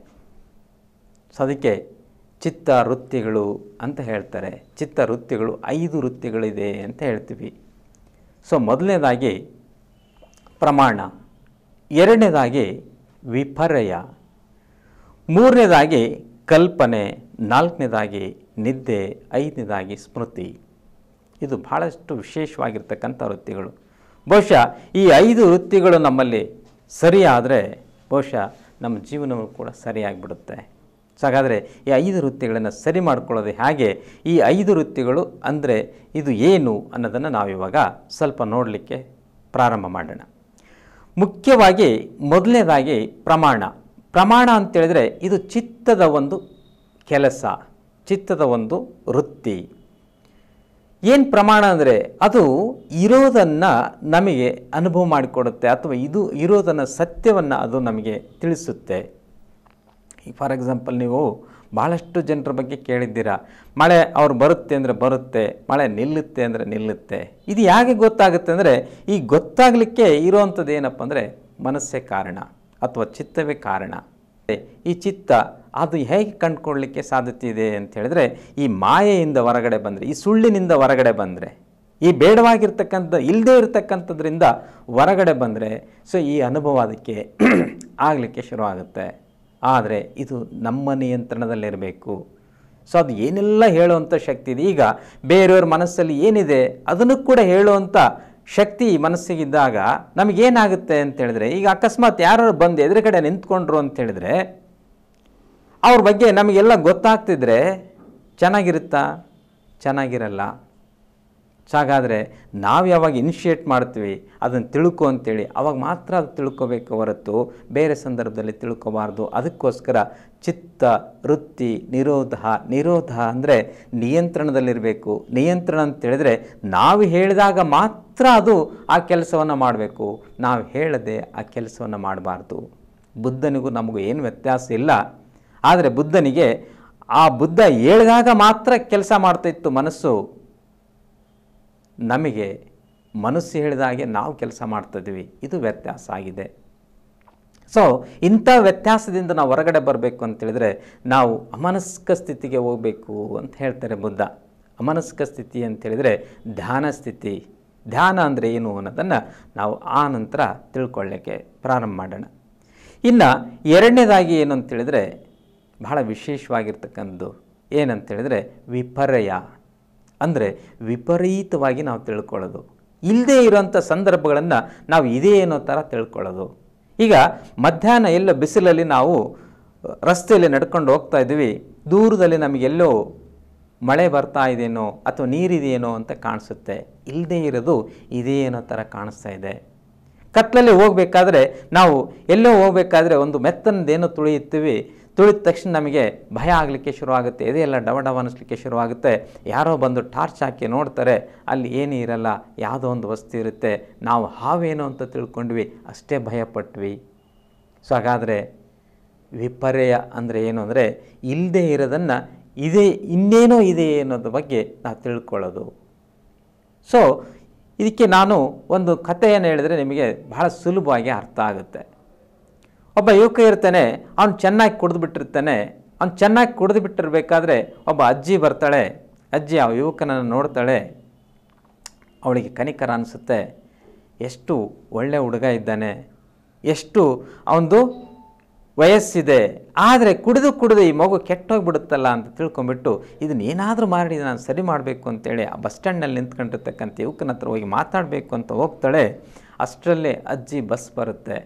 Speaker 1: ಸೊ ಅದಕ್ಕೆ ಚಿತ್ತ ವೃತ್ತಿಗಳು ಅಂತ ಹೇಳ್ತಾರೆ ಚಿತ್ತ ವೃತ್ತಿಗಳು ಐದು ವೃತ್ತಿಗಳಿದೆ ಅಂತ ಹೇಳ್ತೀವಿ ಸೊ ಮೊದಲನೇದಾಗಿ ಪ್ರಮಾಣ ಎರಡನೇದಾಗಿ ವಿಪರ್ಯಯ ಮೂರನೇದಾಗಿ ಕಲ್ಪನೆ ನಾಲ್ಕನೇದಾಗಿ ನಿದ್ದೆ ಐದನೇದಾಗಿ ಸ್ಮೃತಿ ಇದು ಭಾಳಷ್ಟು ವಿಶೇಷವಾಗಿರ್ತಕ್ಕಂಥ ವೃತ್ತಿಗಳು ಬಹುಶಃ ಈ ಐದು ವೃತ್ತಿಗಳು ನಮ್ಮಲ್ಲಿ ಸರಿಯಾದರೆ ಬಹುಶಃ ನಮ್ಮ ಜೀವನವೂ ಕೂಡ ಸರಿಯಾಗಿಬಿಡುತ್ತೆ ಸೊ ಹಾಗಾದರೆ ಈ ಐದು ವೃತ್ತಿಗಳನ್ನು ಸರಿ ಮಾಡ್ಕೊಳ್ಳೋದು ಹಾಗೆ ಈ ಐದು ವೃತ್ತಿಗಳು ಅಂದರೆ ಇದು ಏನು ಅನ್ನೋದನ್ನು ನಾವಿವಾಗ ಸ್ವಲ್ಪ ನೋಡಲಿಕ್ಕೆ ಪ್ರಾರಂಭ ಮಾಡೋಣ ಮುಖ್ಯವಾಗಿ ಮೊದಲನೇದಾಗಿ ಪ್ರಮಾಣ ಪ್ರಮಾಣ ಅಂತೇಳಿದರೆ ಇದು ಚಿತ್ತದ ಒಂದು ಕೆಲಸ ಚಿತ್ತದ ಒಂದು ವೃತ್ತಿ ಏನು ಪ್ರಮಾಣ ಅಂದರೆ ಅದು ಇರೋದನ್ನು ನಮಗೆ ಅನುಭವ ಮಾಡಿಕೊಡುತ್ತೆ ಅಥವಾ ಇದು ಇರೋದನ್ನು ಸತ್ಯವನ್ನು ಅದು ನಮಗೆ ತಿಳಿಸುತ್ತೆ ಫಾರ್ ಎಕ್ಸಾಂಪಲ್ ನೀವು ಭಾಳಷ್ಟು ಜನರ ಬಗ್ಗೆ ಕೇಳಿದ್ದೀರಾ ಮಳೆ ಅವ್ರು ಬರುತ್ತೆ ಅಂದರೆ ಬರುತ್ತೆ ಮಳೆ ನಿಲ್ಲುತ್ತೆ ಅಂದರೆ ನಿಲ್ಲುತ್ತೆ ಇದು ಹೇಗೆ ಗೊತ್ತಾಗುತ್ತೆ ಅಂದರೆ ಈ ಗೊತ್ತಾಗಲಿಕ್ಕೆ ಇರೋವಂಥದ್ದು ಏನಪ್ಪ ಅಂದರೆ ಮನಸ್ಸೇ ಕಾರಣ ಅಥವಾ ಚಿತ್ತವೇ ಕಾರಣ ಈ ಚಿತ್ತ ಅದು ಹೇಗೆ ಕಂಡುಕೊಳ್ಳಲಿಕ್ಕೆ ಸಾಧ್ಯತೆ ಇದೆ ಅಂತ ಹೇಳಿದ್ರೆ ಈ ಮಾಯೆಯಿಂದ ಹೊರಗಡೆ ಬಂದರೆ ಈ ಸುಳ್ಳಿನಿಂದ ಹೊರಗಡೆ ಬಂದರೆ ಈ ಬೇಡವಾಗಿರ್ತಕ್ಕಂಥ ಇಲ್ಲದೇ ಇರತಕ್ಕಂಥದ್ರಿಂದ ಹೊರಗಡೆ ಬಂದರೆ ಸೊ ಈ ಅನುಭವ ಅದಕ್ಕೆ ಆಗಲಿಕ್ಕೆ ಶುರುವಾಗುತ್ತೆ ಆದರೆ ಇದು ನಮ್ಮ ನಿಯಂತ್ರಣದಲ್ಲಿರಬೇಕು ಸೊ ಅದು ಏನೆಲ್ಲ ಹೇಳುವಂಥ ಶಕ್ತಿ ಇದೆ ಈಗ ಬೇರೆಯವ್ರ ಮನಸ್ಸಲ್ಲಿ ಏನಿದೆ ಅದನ್ನು ಕೂಡ ಹೇಳುವಂಥ ಶಕ್ತಿ ಮನಸ್ಸಿಗಿದ್ದಾಗ ನಮಗೇನಾಗುತ್ತೆ ಅಂತ ಹೇಳಿದ್ರೆ ಈಗ ಅಕಸ್ಮಾತ್ ಯಾರು ಬಂದು ಎದುರುಗಡೆ ನಿಂತ್ಕೊಂಡ್ರು ಅಂತ ಹೇಳಿದ್ರೆ ಅವ್ರ ಬಗ್ಗೆ ನಮಗೆಲ್ಲ ಗೊತ್ತಾಗ್ತಿದ್ರೆ ಚೆನ್ನಾಗಿರುತ್ತಾ ಚೆನ್ನಾಗಿರಲ್ಲ ಸೊ ಹಾಗಾದರೆ ನಾವು ಯಾವಾಗ ಇನಿಷಿಯೇಟ್ ಮಾಡ್ತೀವಿ ಅದನ್ನು ತಿಳ್ಕೊ ಅಂತೇಳಿ ಅವಾಗ ಮಾತ್ರ ಅದು ತಿಳ್ಕೊಬೇಕು ಹೊರತು ಬೇರೆ ಸಂದರ್ಭದಲ್ಲಿ ತಿಳ್ಕೊಬಾರ್ದು ಅದಕ್ಕೋಸ್ಕರ ಚಿತ್ತ ವೃತ್ತಿ ನಿರೋಧ ನಿರೋಧ ಅಂದರೆ ನಿಯಂತ್ರಣದಲ್ಲಿರಬೇಕು ನಿಯಂತ್ರಣ ಅಂತೇಳಿದರೆ ನಾವು ಹೇಳಿದಾಗ ಮಾತ್ರ ಅದು ಆ ಕೆಲಸವನ್ನು ಮಾಡಬೇಕು ನಾವು ಹೇಳದೆ ಆ ಕೆಲಸವನ್ನು ಮಾಡಬಾರ್ದು ಬುದ್ಧನಿಗೂ ನಮಗೂ ಏನು ವ್ಯತ್ಯಾಸ ಇಲ್ಲ ಆದರೆ ಬುದ್ಧನಿಗೆ ಆ ಬುದ್ಧ ಹೇಳಿದಾಗ ಮಾತ್ರ ಕೆಲಸ ಮಾಡ್ತಾ ಇತ್ತು ಮನಸ್ಸು ನಮಗೆ ಮನಸ್ಸು ಹೇಳಿದ ಹಾಗೆ ನಾವು ಕೆಲಸ ಮಾಡ್ತಿದ್ವಿ ಇದು ವ್ಯತ್ಯಾಸ ಆಗಿದೆ ಸೊ ಇಂಥ ವ್ಯತ್ಯಾಸದಿಂದ ನಾವು ಹೊರಗಡೆ ಬರಬೇಕು ಅಂತೇಳಿದರೆ ನಾವು ಅಮನಸ್ಕ ಸ್ಥಿತಿಗೆ ಹೋಗಬೇಕು ಅಂತ ಹೇಳ್ತಾರೆ ಬುದ್ಧ ಅಮನಸ್ಕ ಸ್ಥಿತಿ ಅಂತೇಳಿದರೆ ಧ್ಯಾನ ಸ್ಥಿತಿ ಧ್ಯಾನ ಅಂದರೆ ಏನು ಅನ್ನೋದನ್ನು ನಾವು ಆ ನಂತರ ತಿಳ್ಕೊಳ್ಳೋಕ್ಕೆ ಪ್ರಾರಂಭ ಮಾಡೋಣ ಇನ್ನು ಎರಡನೇದಾಗಿ ಏನು ಅಂತೇಳಿದರೆ ಬಹಳ ವಿಶೇಷವಾಗಿರ್ತಕ್ಕಂಥದ್ದು ಏನಂತೇಳಿದರೆ ವಿಪರ್ಯ ಅಂದರೆ ವಿಪರೀತವಾಗಿ ನಾವು ತಿಳ್ಕೊಳ್ಳೋದು ಇಲ್ಲದೇ ಇರೋಂಥ ಸಂದರ್ಭಗಳನ್ನು ನಾವು ಇದೇ ಅನ್ನೋ ಥರ ತಿಳ್ಕೊಳ್ಳೋದು ಈಗ ಮಧ್ಯಾಹ್ನ ಎಲ್ಲ ಬಿಸಿಲಲ್ಲಿ ನಾವು ರಸ್ತೆಯಲ್ಲಿ ನಡ್ಕೊಂಡು ಹೋಗ್ತಾ ಇದ್ದೀವಿ ದೂರದಲ್ಲಿ ನಮಗೆಲ್ಲೋ ಮಳೆ ಬರ್ತಾ ಇದೆಯೇನೋ ಅಥವಾ ನೀರಿದೆಯೇನೋ ಅಂತ ಕಾಣಿಸುತ್ತೆ ಇಲ್ಲದೇ ಇರೋದು ಇದೇನೋ ಥರ ಕಾಣಿಸ್ತಾ ಇದೆ ಕತ್ತಲಲ್ಲಿ ಹೋಗಬೇಕಾದ್ರೆ ನಾವು ಎಲ್ಲೋ ಹೋಗಬೇಕಾದ್ರೆ ಒಂದು ಮೆತ್ತನದೇನೋ ತುಳಿಯುತ್ತೀವಿ ತುಳಿದ ತಕ್ಷಣ ನಮಗೆ ಭಯ ಆಗಲಿಕ್ಕೆ ಶುರುವಾಗುತ್ತೆ ಇದೆಲ್ಲ ಡವ ಡವ ಅನ್ನಿಸ್ಲಿಕ್ಕೆ ಶುರುವಾಗುತ್ತೆ ಯಾರೋ ಬಂದು ಟಾರ್ಚ್ ಹಾಕಿ ನೋಡ್ತಾರೆ ಅಲ್ಲಿ ಏನೂ ಇರಲ್ಲ ಯಾವುದೋ ಒಂದು ವಸ್ತು ಇರುತ್ತೆ ನಾವು ಹಾವೇನು ಅಂತ ತಿಳ್ಕೊಂಡ್ವಿ ಅಷ್ಟೇ ಭಯಪಟ್ವಿ ಸೊ ಹಾಗಾದರೆ ವಿಪರ್ಯಯ ಅಂದರೆ ಏನು ಅಂದರೆ ಇಲ್ಲದೆ ಇರೋದನ್ನು ಇದೇ ಇನ್ನೇನೋ ಇದೆ ಅನ್ನೋದ್ರ ಬಗ್ಗೆ ನಾವು ತಿಳ್ಕೊಳ್ಳೋದು ಸೊ ಇದಕ್ಕೆ ನಾನು ಒಂದು ಕಥೆಯನ್ನು ಹೇಳಿದರೆ ನಿಮಗೆ ಬಹಳ ಸುಲಭವಾಗಿ ಅರ್ಥ ಆಗುತ್ತೆ ಒಬ್ಬ ಯುವಕ ಇರ್ತಾನೆ ಅವ್ನು ಚೆನ್ನಾಗಿ ಕುಡಿದು ಬಿಟ್ಟಿರ್ತಾನೆ ಅವ್ನು ಚೆನ್ನಾಗಿ ಕುಡಿದು ಬಿಟ್ಟಿರ್ಬೇಕಾದ್ರೆ ಒಬ್ಬ ಅಜ್ಜಿ ಬರ್ತಾಳೆ ಅಜ್ಜಿ ಆ ಯುವಕನನ್ನು ನೋಡ್ತಾಳೆ ಅವಳಿಗೆ ಕನಿಕರ ಅನಿಸುತ್ತೆ ಎಷ್ಟು ಒಳ್ಳೆ ಹುಡುಗ ಇದ್ದಾನೆ ಎಷ್ಟು ಅವನದು ವಯಸ್ಸಿದೆ ಆದರೆ ಕುಡಿದು ಕುಡಿದು ಈ ಮಗು ಕೆಟ್ಟೋಗ್ಬಿಡುತ್ತಲ್ಲ ಅಂತ ತಿಳ್ಕೊಂಬಿಟ್ಟು ಇದನ್ನ ಏನಾದರೂ ಮಾಡಿ ನಾನು ಸರಿ ಮಾಡಬೇಕು ಅಂತೇಳಿ ಆ ಬಸ್ ಸ್ಟ್ಯಾಂಡ್ನಲ್ಲಿ ನಿಂತ್ಕೊಂಡಿರ್ತಕ್ಕಂಥ ಯುವಕನ ಹತ್ರ ಹೋಗಿ ಮಾತಾಡಬೇಕು ಅಂತ ಹೋಗ್ತಾಳೆ ಅಷ್ಟರಲ್ಲೇ ಅಜ್ಜಿ ಬಸ್ ಬರುತ್ತೆ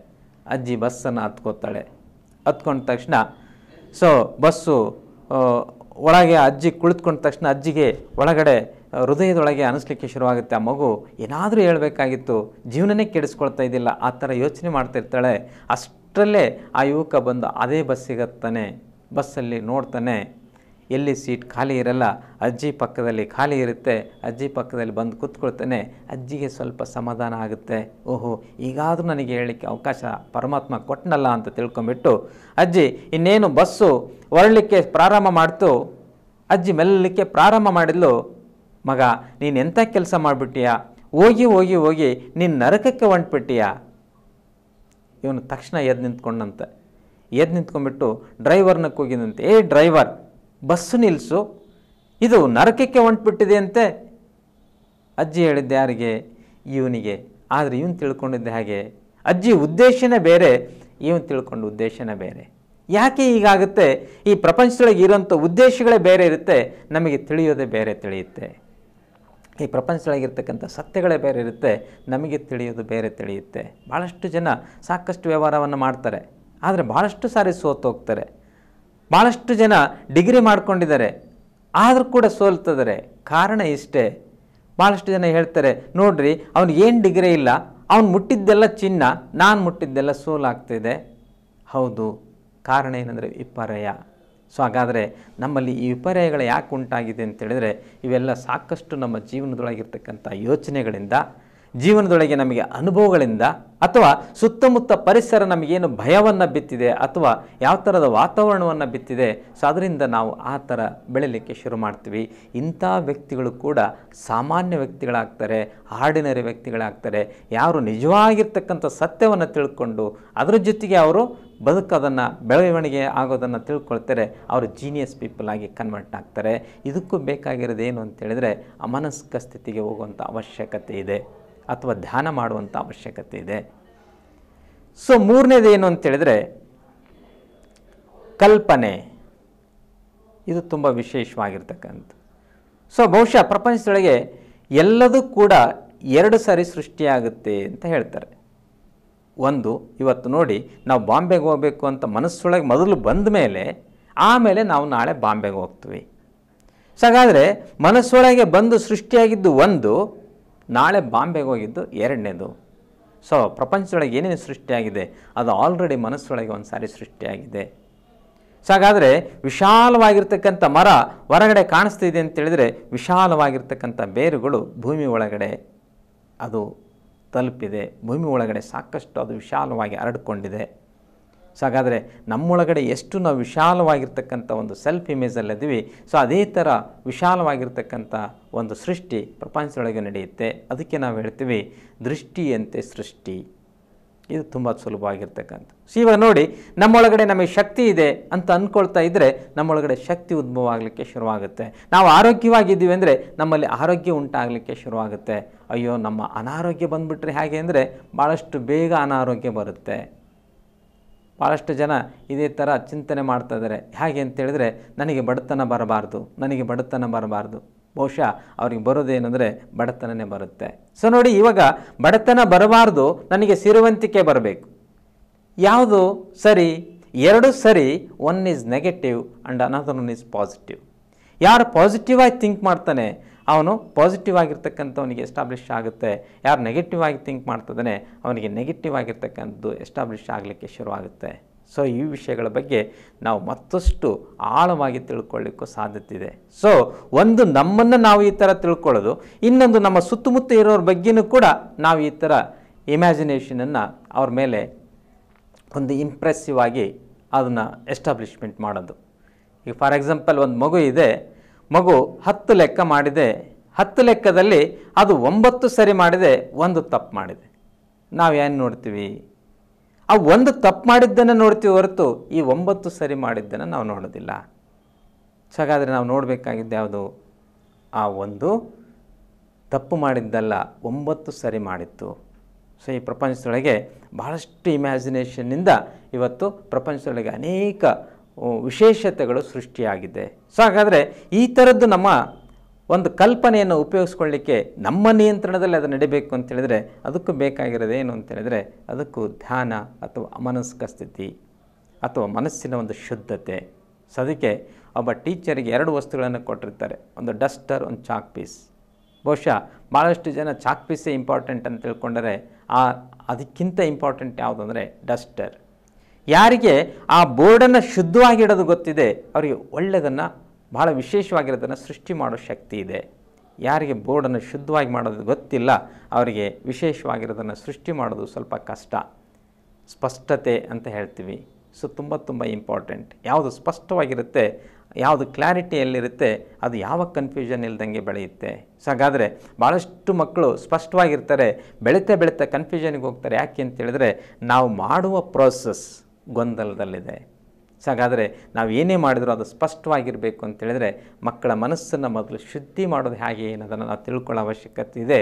Speaker 1: ಅಜ್ಜಿ ಬಸ್ಸನ್ನು ಹತ್ಕೋತಾಳೆ ಹತ್ಕೊಂಡ ತಕ್ಷಣ ಸೊ ಬಸ್ಸು ಒಳಗೆ ಅಜ್ಜಿ ಕುಳಿತುಕೊಂಡ ತಕ್ಷಣ ಅಜ್ಜಿಗೆ ಒಳಗಡೆ ಹೃದಯದೊಳಗೆ ಅನಿಸ್ಲಿಕ್ಕೆ ಶುರುವಾಗುತ್ತೆ ಆ ಮಗು ಏನಾದರೂ ಹೇಳಬೇಕಾಗಿತ್ತು ಜೀವನನೇ ಕೆಡಿಸ್ಕೊಳ್ತಾ ಇದ್ದಿಲ್ಲ ಆ ಥರ ಯೋಚನೆ ಮಾಡ್ತಿರ್ತಾಳೆ ಅಷ್ಟರಲ್ಲೇ ಆ ಯುವಕ ಬಂದು ಅದೇ ಬಸ್ಸಿಗತ್ತಾನೆ ಬಸ್ಸಲ್ಲಿ ನೋಡ್ತಾನೆ ಎಲ್ಲಿ ಸೀಟ್ ಖಾಲಿ ಇರಲ್ಲ ಅಜ್ಜಿ ಪಕ್ಕದಲ್ಲಿ ಖಾಲಿ ಇರುತ್ತೆ ಅಜ್ಜಿ ಪಕ್ಕದಲ್ಲಿ ಬಂದು ಕೂತ್ಕೊಳ್ತಾನೆ ಅಜ್ಜಿಗೆ ಸ್ವಲ್ಪ ಸಮಾಧಾನ ಆಗುತ್ತೆ ಓಹೋ ಈಗಾದರೂ ನನಗೆ ಹೇಳಲಿಕ್ಕೆ ಅವಕಾಶ ಪರಮಾತ್ಮ ಕೊಟ್ಟನಲ್ಲ ಅಂತ ತಿಳ್ಕೊಂಬಿಟ್ಟು ಅಜ್ಜಿ ಇನ್ನೇನು ಬಸ್ಸು ಹೊರಲಿಕ್ಕೆ ಪ್ರಾರಂಭ ಮಾಡ್ತು ಅಜ್ಜಿ ಮೆಲ್ಲಲಿಕ್ಕೆ ಪ್ರಾರಂಭ ಮಾಡಿದ್ಲು ಮಗ ನೀನು ಎಂಥ ಕೆಲಸ ಮಾಡಿಬಿಟ್ಟಿಯಾ ಹೋಗಿ ಹೋಗಿ ಹೋಗಿ ನೀನು ನರಕಕ್ಕೆ ಹೊಂಟ್ಬಿಟ್ಟಿಯಾ ಇವನು ತಕ್ಷಣ ಎದ್ದು ನಿಂತ್ಕೊಂಡಂತೆ ಎದ್ದು ನಿಂತ್ಕೊಂಡ್ಬಿಟ್ಟು ಡ್ರೈವರ್ನ ಕೂಗಿದಂತೆ ಏ ಡ್ರೈವರ್ ಬಸ್ಸು ನಿಲ್ಲಿಸು ಇದು ನರಕಕ್ಕೆ ಹೊಂಟ್ಬಿಟ್ಟಿದೆ ಅಂತೆ ಅಜ್ಜಿ ಹೇಳಿದ್ದೆ ಯಾರಿಗೆ ಇವನಿಗೆ ಆದರೆ ಇವನು ತಿಳ್ಕೊಂಡಿದ್ದೆ ಹಾಗೆ ಅಜ್ಜಿ ಉದ್ದೇಶನೇ ಬೇರೆ ಇವನು ತಿಳ್ಕೊಂಡು ಉದ್ದೇಶನೇ ಬೇರೆ ಯಾಕೆ ಈಗಾಗುತ್ತೆ ಈ ಪ್ರಪಂಚದೊಳಗೆ ಇರೋಂಥ ಉದ್ದೇಶಗಳೇ ಬೇರೆ ಇರುತ್ತೆ ನಮಗೆ ತಿಳಿಯೋದೇ ಬೇರೆ ತಿಳಿಯುತ್ತೆ ಈ ಪ್ರಪಂಚದೊಳಗಿರ್ತಕ್ಕಂಥ ಸತ್ಯಗಳೇ ಬೇರೆ ಇರುತ್ತೆ ನಮಗೆ ತಿಳಿಯೋದು ಬೇರೆ ತಿಳಿಯುತ್ತೆ ಭಾಳಷ್ಟು ಜನ ಸಾಕಷ್ಟು ವ್ಯವಹಾರವನ್ನು ಮಾಡ್ತಾರೆ ಆದರೆ ಭಾಳಷ್ಟು ಸಾರಿ ಸೋತೋಗ್ತಾರೆ ಭಾಳಷ್ಟು ಜನ ಡಿಗ್ರಿ ಮಾಡ್ಕೊಂಡಿದ್ದಾರೆ ಆದರೂ ಕೂಡ ಸೋಲ್ತಿದ್ದಾರೆ ಕಾರಣ ಇಷ್ಟೇ ಭಾಳಷ್ಟು ಜನ ಹೇಳ್ತಾರೆ ನೋಡ್ರಿ ಏನು ಡಿಗ್ರಿ ಇಲ್ಲ ಅವ್ನು ಮುಟ್ಟಿದ್ದೆಲ್ಲ ಚಿನ್ನ ನಾನು ಮುಟ್ಟಿದ್ದೆಲ್ಲ ಸೋಲಾಗ್ತಿದೆ ಹೌದು ಕಾರಣ ಏನಂದರೆ ವಿಪರ್ಯ ಸೊ ಹಾಗಾದರೆ ನಮ್ಮಲ್ಲಿ ಈ ವಿಪರ್ಯಗಳು ಯಾಕೆ ಉಂಟಾಗಿದೆ ಅಂತೇಳಿದರೆ ಇವೆಲ್ಲ ಸಾಕಷ್ಟು ನಮ್ಮ ಜೀವನದೊಳಗಿರ್ತಕ್ಕಂಥ ಯೋಚನೆಗಳಿಂದ ಜೀವನದೊಳಗೆ ನಮಗೆ ಅನುಭವಗಳಿಂದ ಅಥವಾ ಸುತ್ತಮುತ್ತ ಪರಿಸರ ನಮಗೇನು ಭಯವನ್ನು ಬಿತ್ತಿದೆ ಅಥವಾ ಯಾವ ಥರದ ವಾತಾವರಣವನ್ನು ಬಿತ್ತಿದೆ ಸೊ ಅದರಿಂದ ನಾವು ಆ ಥರ ಬೆಳೀಲಿಕ್ಕೆ ಶುರು ಮಾಡ್ತೀವಿ ಇಂಥ ವ್ಯಕ್ತಿಗಳು ಕೂಡ ಸಾಮಾನ್ಯ ವ್ಯಕ್ತಿಗಳಾಗ್ತಾರೆ ಆರ್ಡಿನರಿ ವ್ಯಕ್ತಿಗಳಾಗ್ತಾರೆ ಯಾರು ನಿಜವಾಗಿರ್ತಕ್ಕಂಥ ಸತ್ಯವನ್ನು ತಿಳ್ಕೊಂಡು ಅದರ ಜೊತೆಗೆ ಅವರು ಬದುಕೋದನ್ನು ಬೆಳವಣಿಗೆ ಆಗೋದನ್ನು ತಿಳ್ಕೊಳ್ತಾರೆ ಅವರು ಜೀನಿಯಸ್ ಪೀಪಲ್ ಆಗಿ ಕನ್ವರ್ಟ್ ಆಗ್ತಾರೆ ಇದಕ್ಕೂ ಬೇಕಾಗಿರೋದೇನು ಅಂತೇಳಿದರೆ ಅಮನಸ್ಕ ಸ್ಥಿತಿಗೆ ಹೋಗುವಂಥ ಅವಶ್ಯಕತೆ ಇದೆ ಅಥವಾ ಧ್ಯಾನ ಮಾಡುವಂಥ ಅವಶ್ಯಕತೆ ಇದೆ ಸೊ ಮೂರನೇದು ಏನು ಅಂತೇಳಿದರೆ ಕಲ್ಪನೆ ಇದು ತುಂಬ ವಿಶೇಷವಾಗಿರ್ತಕ್ಕಂಥ ಸೊ ಬಹುಶಃ ಪ್ರಪಂಚದೊಳಗೆ ಎಲ್ಲದೂ ಕೂಡ ಎರಡು ಸಾರಿ ಸೃಷ್ಟಿಯಾಗುತ್ತೆ ಅಂತ ಹೇಳ್ತಾರೆ ಒಂದು ಇವತ್ತು ನೋಡಿ ನಾವು ಬಾಂಬೆಗೆ ಹೋಗಬೇಕು ಅಂತ ಮನಸ್ಸೊಳಗೆ ಮೊದಲು ಬಂದ ಮೇಲೆ ಆಮೇಲೆ ನಾವು ನಾಳೆ ಬಾಂಬೆಗೆ ಹೋಗ್ತೀವಿ ಸೊ ಹಾಗಾದರೆ ಮನಸ್ಸೊಳಗೆ ಬಂದು ಸೃಷ್ಟಿಯಾಗಿದ್ದು ಒಂದು ನಾಳೆ ಬಾಂಬೆಗೆ ಹೋಗಿದ್ದು ಎರಡನೇದು ಸೊ ಪ್ರಪಂಚದೊಳಗೆ ಏನೇನು ಸೃಷ್ಟಿಯಾಗಿದೆ ಅದು ಆಲ್ರೆಡಿ ಮನಸ್ಸೊಳಗೆ ಒಂದು ಸಾರಿ ಸೃಷ್ಟಿಯಾಗಿದೆ ಸೊ ಹಾಗಾದರೆ ವಿಶಾಲವಾಗಿರ್ತಕ್ಕಂಥ ಮರ ಹೊರಗಡೆ ಕಾಣಿಸ್ತಿದೆ ಅಂತೇಳಿದರೆ ವಿಶಾಲವಾಗಿರ್ತಕ್ಕಂಥ ಬೇರುಗಳು ಭೂಮಿ ಒಳಗಡೆ ಅದು ತಲುಪಿದೆ ಭೂಮಿ ಒಳಗಡೆ ಸಾಕಷ್ಟು ಅದು ವಿಶಾಲವಾಗಿ ಹರಡಿಕೊಂಡಿದೆ ಸೊ ಹಾಗಾದರೆ ನಮ್ಮೊಳಗಡೆ ಎಷ್ಟು ನಾವು ವಿಶಾಲವಾಗಿರ್ತಕ್ಕಂಥ ಒಂದು ಸೆಲ್ಫ್ ಇದ್ದೀವಿ ಸೊ ಅದೇ ಥರ ವಿಶಾಲವಾಗಿರ್ತಕ್ಕಂಥ ಒಂದು ಸೃಷ್ಟಿ ಪ್ರಪಂಚದೊಳಗೆ ನಡೆಯುತ್ತೆ ಅದಕ್ಕೆ ನಾವು ಹೇಳ್ತೀವಿ ದೃಷ್ಟಿಯಂತೆ ಸೃಷ್ಟಿ ಇದು ತುಂಬ ಸುಲಭವಾಗಿರ್ತಕ್ಕಂಥ ಸೊ ಇವಾಗ ನೋಡಿ ನಮ್ಮೊಳಗಡೆ ನಮಗೆ ಶಕ್ತಿ ಇದೆ ಅಂತ ಅಂದ್ಕೊಳ್ತಾ ಇದ್ದರೆ ನಮ್ಮೊಳಗಡೆ ಶಕ್ತಿ ಉದ್ಭವ ಆಗಲಿಕ್ಕೆ ಶುರುವಾಗುತ್ತೆ ನಾವು ಆರೋಗ್ಯವಾಗಿದ್ದೀವಿ ಅಂದರೆ ನಮ್ಮಲ್ಲಿ ಆರೋಗ್ಯ ಉಂಟಾಗಲಿಕ್ಕೆ ಶುರುವಾಗುತ್ತೆ ಅಯ್ಯೋ ನಮ್ಮ ಅನಾರೋಗ್ಯ ಬಂದುಬಿಟ್ರೆ ಹೇಗೆ ಅಂದರೆ ಭಾಳಷ್ಟು ಬೇಗ ಅನಾರೋಗ್ಯ ಬರುತ್ತೆ ಭಾಳಷ್ಟು ಜನ ಇದೇ ಥರ ಚಿಂತನೆ ಮಾಡ್ತಾ ಇದ್ದಾರೆ ಹೇಗೆ ಅಂತೇಳಿದರೆ ನನಗೆ ಬಡತನ ಬರಬಾರ್ದು ನನಗೆ ಬಡತನ ಬರಬಾರ್ದು ಬಹುಶಃ ಅವ್ರಿಗೆ ಬರೋದೇನೆಂದರೆ ಬಡತನನೇ ಬರುತ್ತೆ ಸೊ ನೋಡಿ ಇವಾಗ ಬಡತನ ಬರಬಾರ್ದು ನನಗೆ ಸಿರುವಂತಿಕೆ ಬರಬೇಕು ಯಾವುದು ಸರಿ ಎರಡು ಸರಿ one is negative and another one is positive ಯಾರು ಪಾಸಿಟಿವ್ ಆಗಿ ಥಿಂಕ್ ಮಾಡ್ತಾನೆ ಅವನು ಪಾಸಿಟಿವ್ ಆಗಿರ್ತಕ್ಕಂಥವನಿಗೆ ಎಸ್ಟಾಬ್ಲಿಷ್ ಆಗುತ್ತೆ ಯಾರು ನೆಗೆಟಿವ್ ಆಗಿ ಥಿಂಕ್ ಮಾಡ್ತಿದ್ದಾನೆ ಅವನಿಗೆ ನೆಗೆಟಿವ್ ಆಗಿರ್ತಕ್ಕಂಥದ್ದು ಎಸ್ಟಾಬ್ಲಿಷ್ ಆಗಲಿಕ್ಕೆ ಶುರುವಾಗುತ್ತೆ ಸೊ ಈ ವಿಷಯಗಳ ಬಗ್ಗೆ ನಾವು ಮತ್ತಷ್ಟು ಆಳವಾಗಿ ತಿಳ್ಕೊಳ್ಳಿಕ್ಕೂ ಸಾಧ್ಯತೆ ಇದೆ ಸೊ ಒಂದು ನಮ್ಮನ್ನು ನಾವು ಈ ಥರ ತಿಳ್ಕೊಳ್ಳೋದು ಇನ್ನೊಂದು ನಮ್ಮ ಸುತ್ತಮುತ್ತ ಇರೋರ ಬಗ್ಗೆನೂ ಕೂಡ ನಾವು ಈ ಥರ ಇಮ್ಯಾಜಿನೇಷನನ್ನು ಅವ್ರ ಮೇಲೆ ಒಂದು ಇಂಪ್ರೆಸ್ಸಿವ್ ಆಗಿ ಅದನ್ನು ಎಸ್ಟಾಬ್ಲಿಷ್ಮೆಂಟ್ ಮಾಡೋದು ಈಗ ಫಾರ್ ಎಕ್ಸಾಂಪಲ್ ಒಂದು ಮಗು ಇದೆ ಮಗು ಹತ್ತು ಲೆಕ್ಕ ಮಾಡಿದೆ ಹತ್ತು ಲೆಕ್ಕದಲ್ಲಿ ಅದು ಒಂಬತ್ತು ಸರಿ ಮಾಡಿದೆ ಒಂದು ತಪ್ಪು ಮಾಡಿದೆ ನಾವು ಏನು ನೋಡ್ತೀವಿ ಆ ಒಂದು ತಪ್ಪು ಮಾಡಿದ್ದನ್ನು ನೋಡ್ತೀವಿ ಹೊರತು ಈ ಒಂಬತ್ತು ಸರಿ ಮಾಡಿದ್ದನ್ನು ನಾವು ನೋಡೋದಿಲ್ಲ ಸೊ ಹಾಗಾದರೆ ನಾವು ನೋಡಬೇಕಾಗಿದ್ದು ಯಾವುದು ಆ ಒಂದು ತಪ್ಪು ಮಾಡಿದ್ದಲ್ಲ ಒಂಬತ್ತು ಸರಿ ಮಾಡಿತ್ತು ಸೊ ಈ ಪ್ರಪಂಚದೊಳಗೆ ಭಾಳಷ್ಟು ಇಮ್ಯಾಜಿನೇಷನ್ನಿಂದ ಇವತ್ತು ಪ್ರಪಂಚದೊಳಗೆ ಅನೇಕ ವಿಶೇಷತೆಗಳು ಸೃಷ್ಟಿಯಾಗಿದೆ ಸೊ ಹಾಗಾದರೆ ಈ ಥರದ್ದು ನಮ್ಮ ಒಂದು ಕಲ್ಪನೆಯನ್ನು ಉಪಯೋಗಿಸ್ಕೊಳ್ಳಿಕ್ಕೆ ನಮ್ಮ ನಿಯಂತ್ರಣದಲ್ಲಿ ಅದು ನಡೀಬೇಕು ಅಂತೇಳಿದರೆ ಅದಕ್ಕೂ ಬೇಕಾಗಿರೋದೇನು ಅಂತೇಳಿದರೆ ಅದಕ್ಕೂ ಧ್ಯಾನ ಅಥವಾ ಅಮನಸ್ಕ ಸ್ಥಿತಿ ಅಥವಾ ಮನಸ್ಸಿನ ಒಂದು ಶುದ್ಧತೆ ಸೊ ಅದಕ್ಕೆ ಒಬ್ಬ ಟೀಚರಿಗೆ ಎರಡು ವಸ್ತುಗಳನ್ನು ಕೊಟ್ಟಿರ್ತಾರೆ ಒಂದು ಡಸ್ಟರ್ ಒಂದು ಚಾಕ್ ಪೀಸ್ ಬಹುಶಃ ಭಾಳಷ್ಟು ಜನ ಚಾಕ್ ಪೀಸೇ ಇಂಪಾರ್ಟೆಂಟ್ ಅಂತ ತಿಳ್ಕೊಂಡರೆ ಆ ಅದಕ್ಕಿಂತ ಇಂಪಾರ್ಟೆಂಟ್ ಯಾವುದಂದರೆ ಡಸ್ಟರ್ ಯಾರಿಗೆ ಆ ಬೋರ್ಡನ್ನು ಶುದ್ಧವಾಗಿ ಗೊತ್ತಿದೆ ಅವರಿಗೆ ಒಳ್ಳೆಯದನ್ನು ಬಹಳ ವಿಶೇಷವಾಗಿರೋದನ್ನು ಸೃಷ್ಟಿ ಮಾಡೋ ಶಕ್ತಿ ಇದೆ ಯಾರಿಗೆ ಬೋರ್ಡನ್ನು ಶುದ್ಧವಾಗಿ ಮಾಡೋದು ಗೊತ್ತಿಲ್ಲ ಅವರಿಗೆ ವಿಶೇಷವಾಗಿರೋದನ್ನು ಸೃಷ್ಟಿ ಮಾಡೋದು ಸ್ವಲ್ಪ ಕಷ್ಟ ಸ್ಪಷ್ಟತೆ ಅಂತ ಹೇಳ್ತೀವಿ ಸೊ ತುಂಬ ತುಂಬ ಇಂಪಾರ್ಟೆಂಟ್ ಯಾವುದು ಸ್ಪಷ್ಟವಾಗಿರುತ್ತೆ ಯಾವುದು ಕ್ಲಾರಿಟಿಯಲ್ಲಿರುತ್ತೆ ಅದು ಯಾವ ಕನ್ಫ್ಯೂಷನ್ ಇಲ್ದಂಗೆ ಬೆಳೆಯುತ್ತೆ ಸೊ ಹಾಗಾದರೆ ಭಾಳಷ್ಟು ಮಕ್ಕಳು ಸ್ಪಷ್ಟವಾಗಿರ್ತಾರೆ ಬೆಳೀತಾ ಬೆಳೀತಾ ಕನ್ಫ್ಯೂಷನ್ಗೆ ಹೋಗ್ತಾರೆ ಯಾಕೆ ಅಂತೇಳಿದ್ರೆ ನಾವು ಮಾಡುವ ಪ್ರೋಸೆಸ್ ಗೊಂದಲದಲ್ಲಿದೆ ಹಾಗಾದರೆ ನಾವು ಏನೇ ಮಾಡಿದರೂ ಅದು ಸ್ಪಷ್ಟವಾಗಿರಬೇಕು ಅಂತೇಳಿದರೆ ಮಕ್ಕಳ ಮನಸ್ಸನ್ನು ಮೊದಲು ಶುದ್ಧಿ ಮಾಡೋದು ಹೇಗೆ ಏನದನ್ನು ನಾವು ತಿಳ್ಕೊಳ್ಳೋ ಅವಶ್ಯಕತೆ ಇದೆ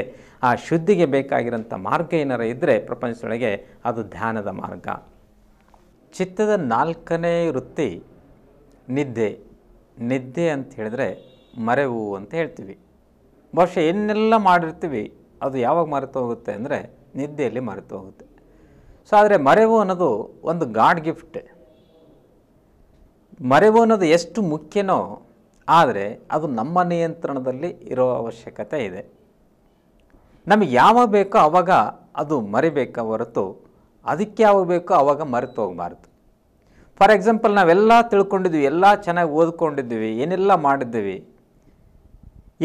Speaker 1: ಆ ಶುದ್ಧಿಗೆ ಬೇಕಾಗಿರೋಂಥ ಮಾರ್ಗ ಏನಾರ ಇದ್ದರೆ ಪ್ರಪಂಚದೊಳಗೆ ಅದು ಧ್ಯಾನದ ಮಾರ್ಗ ಚಿತ್ತದ ನಾಲ್ಕನೇ ವೃತ್ತಿ ನಿದ್ದೆ ನಿದ್ದೆ ಅಂತ ಹೇಳಿದ್ರೆ ಮರೆವು ಅಂತ ಹೇಳ್ತೀವಿ ಬಹುಶಃ ಏನೆಲ್ಲ ಮಾಡಿರ್ತೀವಿ ಅದು ಯಾವಾಗ ಮರೆತು ಹೋಗುತ್ತೆ ಅಂದರೆ ನಿದ್ದೆಯಲ್ಲಿ ಮರೆತು ಹೋಗುತ್ತೆ ಸೊ ಆದರೆ ಮರೆವು ಅನ್ನೋದು ಒಂದು ಗಾಡ್ ಗಿಫ್ಟ್ ಮರೆವು ಅನ್ನೋದು ಎಷ್ಟು ಮುಖ್ಯನೋ ಆದರೆ ಅದು ನಮ್ಮ ನಿಯಂತ್ರಣದಲ್ಲಿ ಇರೋ ಅವಶ್ಯಕತೆ ಇದೆ ನಮಗೆ ಯಾವಾಗ ಬೇಕೋ ಆವಾಗ ಅದು ಮರಿಬೇಕ ಹೊರತು ಅದಕ್ಕೆ ಯಾವಾಗ ಬೇಕೋ ಆವಾಗ ಮರೆತು ಹೋಗಬಾರ್ದು ಫಾರ್ ಎಕ್ಸಾಂಪಲ್ ನಾವೆಲ್ಲ ತಿಳ್ಕೊಂಡಿದ್ವಿ ಎಲ್ಲ ಚೆನ್ನಾಗಿ ಓದ್ಕೊಂಡಿದ್ದೀವಿ ಏನೆಲ್ಲ ಮಾಡಿದ್ದೀವಿ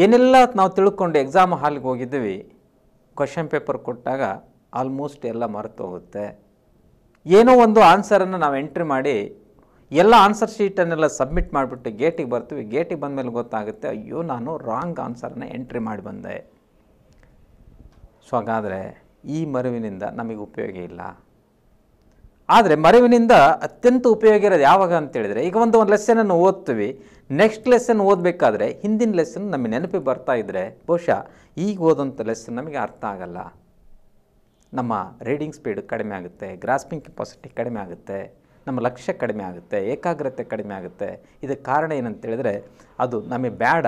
Speaker 1: ಏನೆಲ್ಲ ನಾವು ತಿಳ್ಕೊಂಡು ಎಕ್ಸಾಮ್ ಹಾಲ್ಗೆ ಹೋಗಿದ್ದೀವಿ ಕ್ವಶನ್ ಪೇಪರ್ ಕೊಟ್ಟಾಗ ಆಲ್ಮೋಸ್ಟ್ ಎಲ್ಲ ಹೋಗುತ್ತೆ ಏನೋ ಒಂದು ಆನ್ಸರನ್ನು ನಾವು ಎಂಟ್ರಿ ಮಾಡಿ ಎಲ್ಲ ಆನ್ಸರ್ ಶೀಟನ್ನೆಲ್ಲ ಸಬ್ಮಿಟ್ ಮಾಡಿಬಿಟ್ಟು ಗೇಟಿಗೆ ಬರ್ತೀವಿ ಗೇಟಿಗೆ ಬಂದ ಮೇಲೆ ಗೊತ್ತಾಗುತ್ತೆ ಅಯ್ಯೋ ನಾನು ರಾಂಗ್ ಆನ್ಸರನ್ನು ಎಂಟ್ರಿ ಮಾಡಿ ಬಂದೆ ಸೊ ಹಾಗಾದರೆ ಈ ಮರುವಿನಿಂದ ನಮಗೆ ಉಪಯೋಗ ಇಲ್ಲ ಆದರೆ ಮರುವಿನಿಂದ ಅತ್ಯಂತ ಉಪಯೋಗ ಇರೋದು ಯಾವಾಗ ಅಂತೇಳಿದರೆ ಈಗ ಒಂದು ಒಂದು ಲೆಸನನ್ನು ಓದ್ತೀವಿ ನೆಕ್ಸ್ಟ್ ಲೆಸನ್ ಓದಬೇಕಾದ್ರೆ ಹಿಂದಿನ ಲೆಸನ್ ನಮಗೆ ನೆನಪಿಗೆ ಬರ್ತಾ ಇದ್ದರೆ ಬಹುಶಃ ಈಗ ಓದೋಂಥ ಲೆಸನ್ ನಮಗೆ ಅರ್ಥ ಆಗಲ್ಲ ನಮ್ಮ ರೀಡಿಂಗ್ ಸ್ಪೀಡ್ ಕಡಿಮೆ ಆಗುತ್ತೆ ಗ್ರಾಸ್ಪಿಂಗ್ ಕೆಪಾಸಿಟಿ ಕಡಿಮೆ ಆಗುತ್ತೆ ನಮ್ಮ ಲಕ್ಷ್ಯ ಕಡಿಮೆ ಆಗುತ್ತೆ ಏಕಾಗ್ರತೆ ಕಡಿಮೆ ಆಗುತ್ತೆ ಇದಕ್ಕೆ ಕಾರಣ ಏನಂತೇಳಿದರೆ ಅದು ನಮಗೆ ಬೇಡ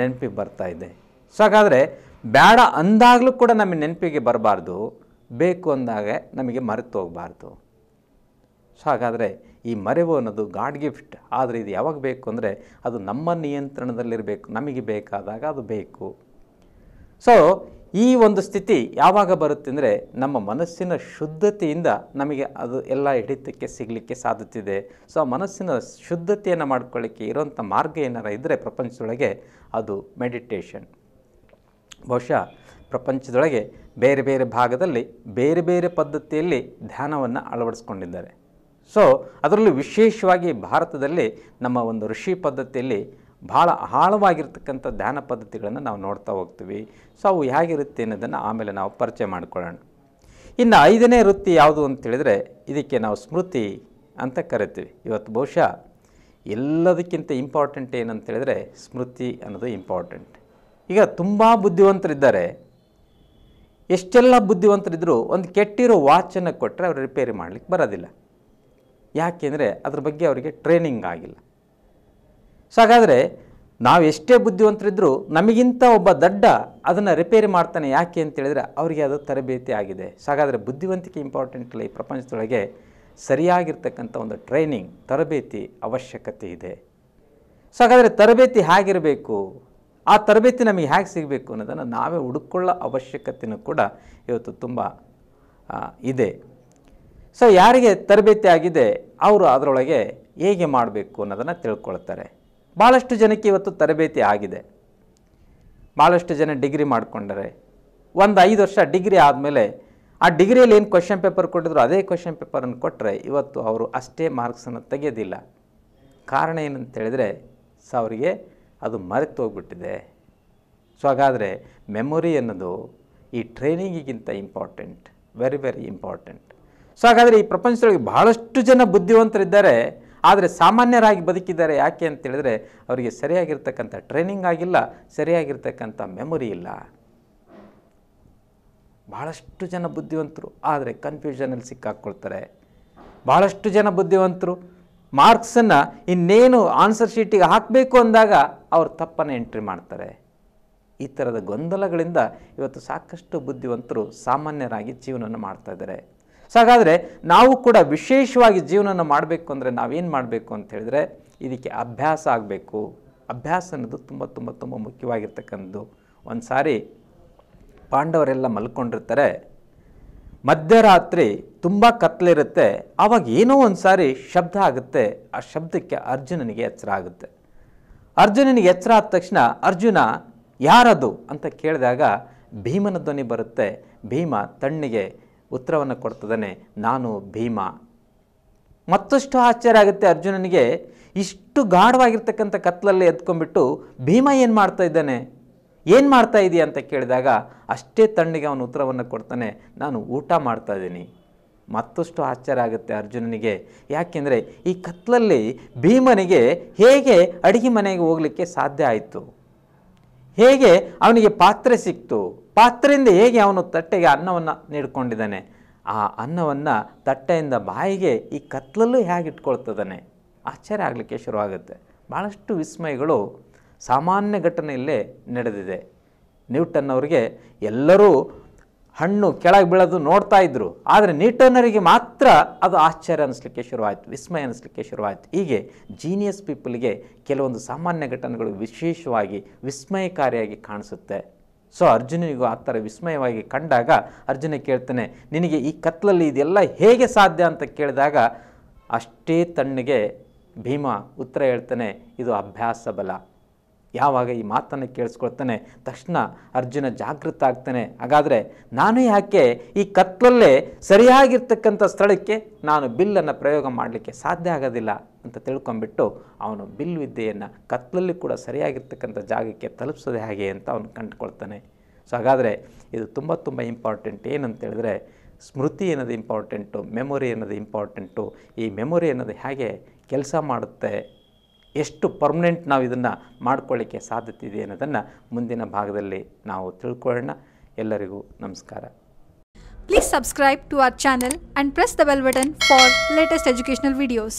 Speaker 1: ನೆನಪಿಗೆ ಬರ್ತಾ ಇದೆ ಸೊ ಹಾಗಾದರೆ ಬೇಡ ಅಂದಾಗಲೂ ಕೂಡ ನಮಗೆ ನೆನಪಿಗೆ ಬರಬಾರ್ದು ಬೇಕು ಅಂದಾಗ ನಮಗೆ ಮರೆತು ಹೋಗಬಾರ್ದು ಸೊ ಹಾಗಾದರೆ ಈ ಮರೆವು ಅನ್ನೋದು ಗಾಡ್ ಗಿಫ್ಟ್ ಆದರೆ ಇದು ಯಾವಾಗ ಬೇಕು ಅಂದರೆ ಅದು ನಮ್ಮ ನಿಯಂತ್ರಣದಲ್ಲಿರಬೇಕು ನಮಗೆ ಬೇಕಾದಾಗ ಅದು ಬೇಕು ಸೊ ಈ ಒಂದು ಸ್ಥಿತಿ ಯಾವಾಗ ಬರುತ್ತೆ ಅಂದರೆ ನಮ್ಮ ಮನಸ್ಸಿನ ಶುದ್ಧತೆಯಿಂದ ನಮಗೆ ಅದು ಎಲ್ಲ ಹಿಡಿತಕ್ಕೆ ಸಿಗಲಿಕ್ಕೆ ಸಾಧ್ಯತಿದೆ ಸೊ ಆ ಮನಸ್ಸಿನ ಶುದ್ಧತೆಯನ್ನು ಮಾಡ್ಕೊಳ್ಳಿಕ್ಕೆ ಇರೋಂಥ ಮಾರ್ಗ ಏನಾರ ಇದ್ದರೆ ಪ್ರಪಂಚದೊಳಗೆ ಅದು ಮೆಡಿಟೇಷನ್ ಬಹುಶಃ ಪ್ರಪಂಚದೊಳಗೆ ಬೇರೆ ಬೇರೆ ಭಾಗದಲ್ಲಿ ಬೇರೆ ಬೇರೆ ಪದ್ಧತಿಯಲ್ಲಿ ಧ್ಯಾನವನ್ನು ಅಳವಡಿಸ್ಕೊಂಡಿದ್ದಾರೆ ಸೊ ಅದರಲ್ಲೂ ವಿಶೇಷವಾಗಿ ಭಾರತದಲ್ಲಿ ನಮ್ಮ ಒಂದು ಋಷಿ ಪದ್ಧತಿಯಲ್ಲಿ ಭಾಳ ಆಳವಾಗಿರ್ತಕ್ಕಂಥ ಧ್ಯಾನ ಪದ್ಧತಿಗಳನ್ನು ನಾವು ನೋಡ್ತಾ ಹೋಗ್ತೀವಿ ಸೊ ಅವು ಹೇಗಿರುತ್ತೆ ಅನ್ನೋದನ್ನು ಆಮೇಲೆ ನಾವು ಪರಿಚಯ ಮಾಡಿಕೊಳ್ಳೋಣ ಇನ್ನು ಐದನೇ ವೃತ್ತಿ ಯಾವುದು ಅಂತೇಳಿದರೆ ಇದಕ್ಕೆ ನಾವು ಸ್ಮೃತಿ ಅಂತ ಕರಿತೀವಿ ಇವತ್ತು ಬಹುಶಃ ಎಲ್ಲದಕ್ಕಿಂತ ಇಂಪಾರ್ಟೆಂಟ್ ಏನಂತೇಳಿದರೆ ಸ್ಮೃತಿ ಅನ್ನೋದು ಇಂಪಾರ್ಟೆಂಟ್ ಈಗ ತುಂಬ ಬುದ್ಧಿವಂತರಿದ್ದಾರೆ ಎಷ್ಟೆಲ್ಲ ಬುದ್ಧಿವಂತರಿದ್ದರೂ ಒಂದು ಕೆಟ್ಟಿರೋ ವಾಚನ್ನು ಕೊಟ್ಟರೆ ಅವರು ರಿಪೇರಿ ಮಾಡಲಿಕ್ಕೆ ಬರೋದಿಲ್ಲ ಯಾಕೆಂದರೆ ಅದ್ರ ಬಗ್ಗೆ ಅವರಿಗೆ ಟ್ರೈನಿಂಗ್ ಆಗಿಲ್ಲ ಸೊ ಹಾಗಾದರೆ ನಾವು ಎಷ್ಟೇ ಬುದ್ಧಿವಂತರಿದ್ದರೂ ನಮಗಿಂತ ಒಬ್ಬ ದಡ್ಡ ಅದನ್ನು ರಿಪೇರಿ ಮಾಡ್ತಾನೆ ಯಾಕೆ ಅಂತೇಳಿದರೆ ಅವರಿಗೆ ಅದು ತರಬೇತಿ ಆಗಿದೆ ಸೊ ಹಾಗಾದರೆ ಬುದ್ಧಿವಂತಿಕೆ ಇಂಪಾರ್ಟೆಂಟ್ ಇಲ್ಲ ಈ ಪ್ರಪಂಚದೊಳಗೆ ಸರಿಯಾಗಿರ್ತಕ್ಕಂಥ ಒಂದು ಟ್ರೈನಿಂಗ್ ತರಬೇತಿ ಅವಶ್ಯಕತೆ ಇದೆ ಸೊ ಹಾಗಾದರೆ ತರಬೇತಿ ಹೇಗಿರಬೇಕು ಆ ತರಬೇತಿ ನಮಗೆ ಹೇಗೆ ಸಿಗಬೇಕು ಅನ್ನೋದನ್ನು ನಾವೇ ಹುಡುಕೊಳ್ಳೋ ಅವಶ್ಯಕತೆಯೂ ಕೂಡ ಇವತ್ತು ತುಂಬ ಇದೆ ಸೊ ಯಾರಿಗೆ ತರಬೇತಿ ಆಗಿದೆ ಅವರು ಅದರೊಳಗೆ ಹೇಗೆ ಮಾಡಬೇಕು ಅನ್ನೋದನ್ನು ತಿಳ್ಕೊಳ್ತಾರೆ ಭಾಳಷ್ಟು ಜನಕ್ಕೆ ಇವತ್ತು ತರಬೇತಿ ಆಗಿದೆ ಭಾಳಷ್ಟು ಜನ ಡಿಗ್ರಿ ಮಾಡಿಕೊಂಡರೆ ಒಂದು ಐದು ವರ್ಷ ಡಿಗ್ರಿ ಆದಮೇಲೆ ಆ ಡಿಗ್ರಿಯಲ್ಲಿ ಏನು ಕ್ವಶನ್ ಪೇಪರ್ ಕೊಟ್ಟಿದ್ರು ಅದೇ ಕ್ವಶನ್ ಪೇಪರನ್ನು ಕೊಟ್ಟರೆ ಇವತ್ತು ಅವರು ಅಷ್ಟೇ ಮಾರ್ಕ್ಸನ್ನು ತೆಗೆಯೋದಿಲ್ಲ ಕಾರಣ ಏನಂತೇಳಿದರೆ ಸೊ ಅವರಿಗೆ ಅದು ಮರೆತು ಹೋಗ್ಬಿಟ್ಟಿದೆ ಸೊ ಹಾಗಾದರೆ ಮೆಮೊರಿ ಅನ್ನೋದು ಈ ಟ್ರೈನಿಂಗಿಗಿಂತ important very very important so ಹಾಗಾದರೆ ಈ ಪ್ರಪಂಚದೊಳಗೆ ಭಾಳಷ್ಟು ಜನ ಬುದ್ಧಿವಂತರಿದ್ದಾರೆ ಆದರೆ ಸಾಮಾನ್ಯರಾಗಿ ಬದುಕಿದ್ದಾರೆ ಯಾಕೆ ಅಂತೇಳಿದರೆ ಅವರಿಗೆ ಸರಿಯಾಗಿರ್ತಕ್ಕಂಥ ಟ್ರೈನಿಂಗ್ ಆಗಿಲ್ಲ ಸರಿಯಾಗಿರ್ತಕ್ಕಂಥ ಮೆಮೊರಿ ಇಲ್ಲ ಭಾಳಷ್ಟು ಜನ ಬುದ್ಧಿವಂತರು ಆದರೆ ಕನ್ಫ್ಯೂಷನಲ್ಲಿ ಸಿಕ್ಕಾಕ್ಕೊಳ್ತಾರೆ ಭಾಳಷ್ಟು ಜನ ಬುದ್ಧಿವಂತರು ಮಾರ್ಕ್ಸನ್ನು ಇನ್ನೇನು ಆನ್ಸರ್ ಶೀಟಿಗೆ ಹಾಕಬೇಕು ಅಂದಾಗ ಅವರು ತಪ್ಪನ್ನು ಎಂಟ್ರಿ ಮಾಡ್ತಾರೆ ಈ ಥರದ ಗೊಂದಲಗಳಿಂದ ಇವತ್ತು ಸಾಕಷ್ಟು ಬುದ್ಧಿವಂತರು ಸಾಮಾನ್ಯರಾಗಿ ಜೀವನವನ್ನು ಮಾಡ್ತಾಯಿದ್ದಾರೆ ಸೊ ಹಾಗಾದರೆ ನಾವು ಕೂಡ ವಿಶೇಷವಾಗಿ ಜೀವನನ ಮಾಡಬೇಕು ಅಂದರೆ ನಾವೇನು ಮಾಡಬೇಕು ಅಂತ ಹೇಳಿದ್ರೆ ಇದಕ್ಕೆ ಅಭ್ಯಾಸ ಆಗಬೇಕು ಅಭ್ಯಾಸ ಅನ್ನೋದು ತುಂಬ ತುಂಬ ತುಂಬ ಮುಖ್ಯವಾಗಿರ್ತಕ್ಕಂಥದ್ದು ಒಂದು ಸಾರಿ ಪಾಂಡವರೆಲ್ಲ ಮಲ್ಕೊಂಡಿರ್ತಾರೆ ಮಧ್ಯರಾತ್ರಿ ತುಂಬ ಕತ್ತಲಿರುತ್ತೆ ಆವಾಗ ಏನೋ ಒಂದು ಸಾರಿ ಶಬ್ದ ಆಗುತ್ತೆ ಆ ಶಬ್ದಕ್ಕೆ ಅರ್ಜುನನಿಗೆ ಎಚ್ಚರ ಆಗುತ್ತೆ ಅರ್ಜುನನಿಗೆ ಎಚ್ಚರ ಆದ ತಕ್ಷಣ ಅರ್ಜುನ ಯಾರದು ಅಂತ ಕೇಳಿದಾಗ ಭೀಮನ ಧ್ವನಿ ಬರುತ್ತೆ ಭೀಮ ತಣ್ಣಿಗೆ ಉತ್ತರವನ್ನು ಕೊಡ್ತದಾನೆ ನಾನು ಭೀಮ ಮತ್ತಷ್ಟು ಆಶ್ಚರ್ಯ ಆಗುತ್ತೆ ಅರ್ಜುನನಿಗೆ ಇಷ್ಟು ಗಾಢವಾಗಿರ್ತಕ್ಕಂಥ ಕತ್ಲಲ್ಲಿ ಎದ್ಕೊಂಡ್ಬಿಟ್ಟು ಭೀಮ ಏನು ಮಾಡ್ತಾ ಇದ್ದಾನೆ ಏನು ಮಾಡ್ತಾ ಇದೆಯಾ ಅಂತ ಕೇಳಿದಾಗ ಅಷ್ಟೇ ತಣ್ಣಿಗೆ ಅವನು ಉತ್ತರವನ್ನು ಕೊಡ್ತಾನೆ ನಾನು ಊಟ ಮಾಡ್ತಾ ಇದ್ದೀನಿ ಮತ್ತಷ್ಟು ಆಶ್ಚರ್ಯ ಆಗುತ್ತೆ ಅರ್ಜುನನಿಗೆ ಯಾಕೆಂದರೆ ಈ ಕತ್ಲಲ್ಲಿ ಭೀಮನಿಗೆ ಹೇಗೆ ಅಡುಗೆ ಮನೆಗೆ ಹೋಗಲಿಕ್ಕೆ ಸಾಧ್ಯ ಆಯಿತು ಹೇಗೆ ಅವನಿಗೆ ಪಾತ್ರೆ ಸಿಕ್ತು ಪಾತ್ರೆಯಿಂದ ಹೇಗೆ ಅವನು ತಟ್ಟೆಗೆ ಅನ್ನವನ್ನು ನೀಡ್ಕೊಂಡಿದ್ದಾನೆ ಆ ಅನ್ನವನ್ನು ತಟ್ಟೆಯಿಂದ ಬಾಯಿಗೆ ಈ ಕತ್ಲಲ್ಲೂ ಹೇಗೆ ಇಟ್ಕೊಳ್ತದಾನೆ ಆಶ್ಚರ್ಯ ಆಗಲಿಕ್ಕೆ ಶುರುವಾಗುತ್ತೆ ಭಾಳಷ್ಟು ವಿಸ್ಮಯಗಳು ಸಾಮಾನ್ಯ ಘಟನೆಯಲ್ಲೇ ನಡೆದಿದೆ ನ್ಯೂಟನ್ ಅವರಿಗೆ ಎಲ್ಲರೂ ಹಣ್ಣು ಕೆಳಗೆ ಬೀಳೋದು ನೋಡ್ತಾ ಇದ್ದರು ಆದರೆ ನ್ಯೂಟನರಿಗೆ ಮಾತ್ರ ಅದು ಆಶ್ಚರ್ಯ ಅನ್ನಿಸ್ಲಿಕ್ಕೆ ಶುರುವಾಯಿತು ವಿಸ್ಮಯ ಅನ್ನಿಸ್ಲಿಕ್ಕೆ ಶುರುವಾಯಿತು ಹೀಗೆ ಜೀನಿಯಸ್ ಪೀಪಲ್ಗೆ ಕೆಲವೊಂದು ಸಾಮಾನ್ಯ ಘಟನೆಗಳು ವಿಶೇಷವಾಗಿ ವಿಸ್ಮಯಕಾರಿಯಾಗಿ ಕಾಣಿಸುತ್ತೆ ಸೊ ಅರ್ಜುನಿಗೂ ಆ ಥರ ವಿಸ್ಮಯವಾಗಿ ಕಂಡಾಗ ಅರ್ಜುನ ಕೇಳ್ತಾನೆ ನಿನಗೆ ಈ ಕತ್ಲಲ್ಲಿ ಇದೆಲ್ಲ ಹೇಗೆ ಸಾಧ್ಯ ಅಂತ ಕೇಳಿದಾಗ ಅಷ್ಟೇ ತಣ್ಣಗೆ ಭೀಮ ಉತ್ತರ ಹೇಳ್ತಾನೆ ಇದು ಅಭ್ಯಾಸ ಬಲ ಯಾವಾಗ ಈ ಮಾತನ್ನು ಕೇಳಿಸ್ಕೊಳ್ತಾನೆ ತಕ್ಷಣ ಅರ್ಜುನ ಜಾಗೃತ ಆಗ್ತಾನೆ ಹಾಗಾದರೆ ನಾನು ಯಾಕೆ ಈ ಕತ್ಲಲ್ಲೇ ಸರಿಯಾಗಿರ್ತಕ್ಕಂಥ ಸ್ಥಳಕ್ಕೆ ನಾನು ಬಿಲ್ಲನ್ನು ಪ್ರಯೋಗ ಮಾಡಲಿಕ್ಕೆ ಸಾಧ್ಯ ಆಗೋದಿಲ್ಲ ಅಂತ ತಿಳ್ಕೊಂಬಿಟ್ಟು ಅವನು ಬಿಲ್ ವಿದ್ಯೆಯನ್ನು ಕತ್ತಲಲ್ಲಿ ಕೂಡ ಸರಿಯಾಗಿರ್ತಕ್ಕಂಥ ಜಾಗಕ್ಕೆ ತಲುಪಿಸೋದೇ ಹಾಗೆ ಅಂತ ಅವನು ಕಂಡುಕೊಳ್ತಾನೆ ಸೊ ಹಾಗಾದರೆ ಇದು ತುಂಬ ತುಂಬ ಇಂಪಾರ್ಟೆಂಟ್ ಏನಂತೇಳಿದ್ರೆ ಸ್ಮೃತಿ ಅನ್ನೋದು ಇಂಪಾರ್ಟೆಂಟು ಮೆಮೊರಿ ಅನ್ನೋದು ಇಂಪಾರ್ಟೆಂಟು ಈ ಮೆಮೊರಿ ಅನ್ನೋದು ಹೇಗೆ ಕೆಲಸ ಮಾಡುತ್ತೆ ಎಷ್ಟು ಪರ್ಮನೆಂಟ್ ನಾವು ಇದನ್ನು ಮಾಡ್ಕೊಳ್ಳಿಕ್ಕೆ ಸಾಧ್ಯತೆ ಇದೆ ಅನ್ನೋದನ್ನು ಮುಂದಿನ ಭಾಗದಲ್ಲಿ ನಾವು ತಿಳ್ಕೊಳ್ಳೋಣ ಎಲ್ಲರಿಗೂ ನಮಸ್ಕಾರ please subscribe to our channel and press the bell button for latest educational videos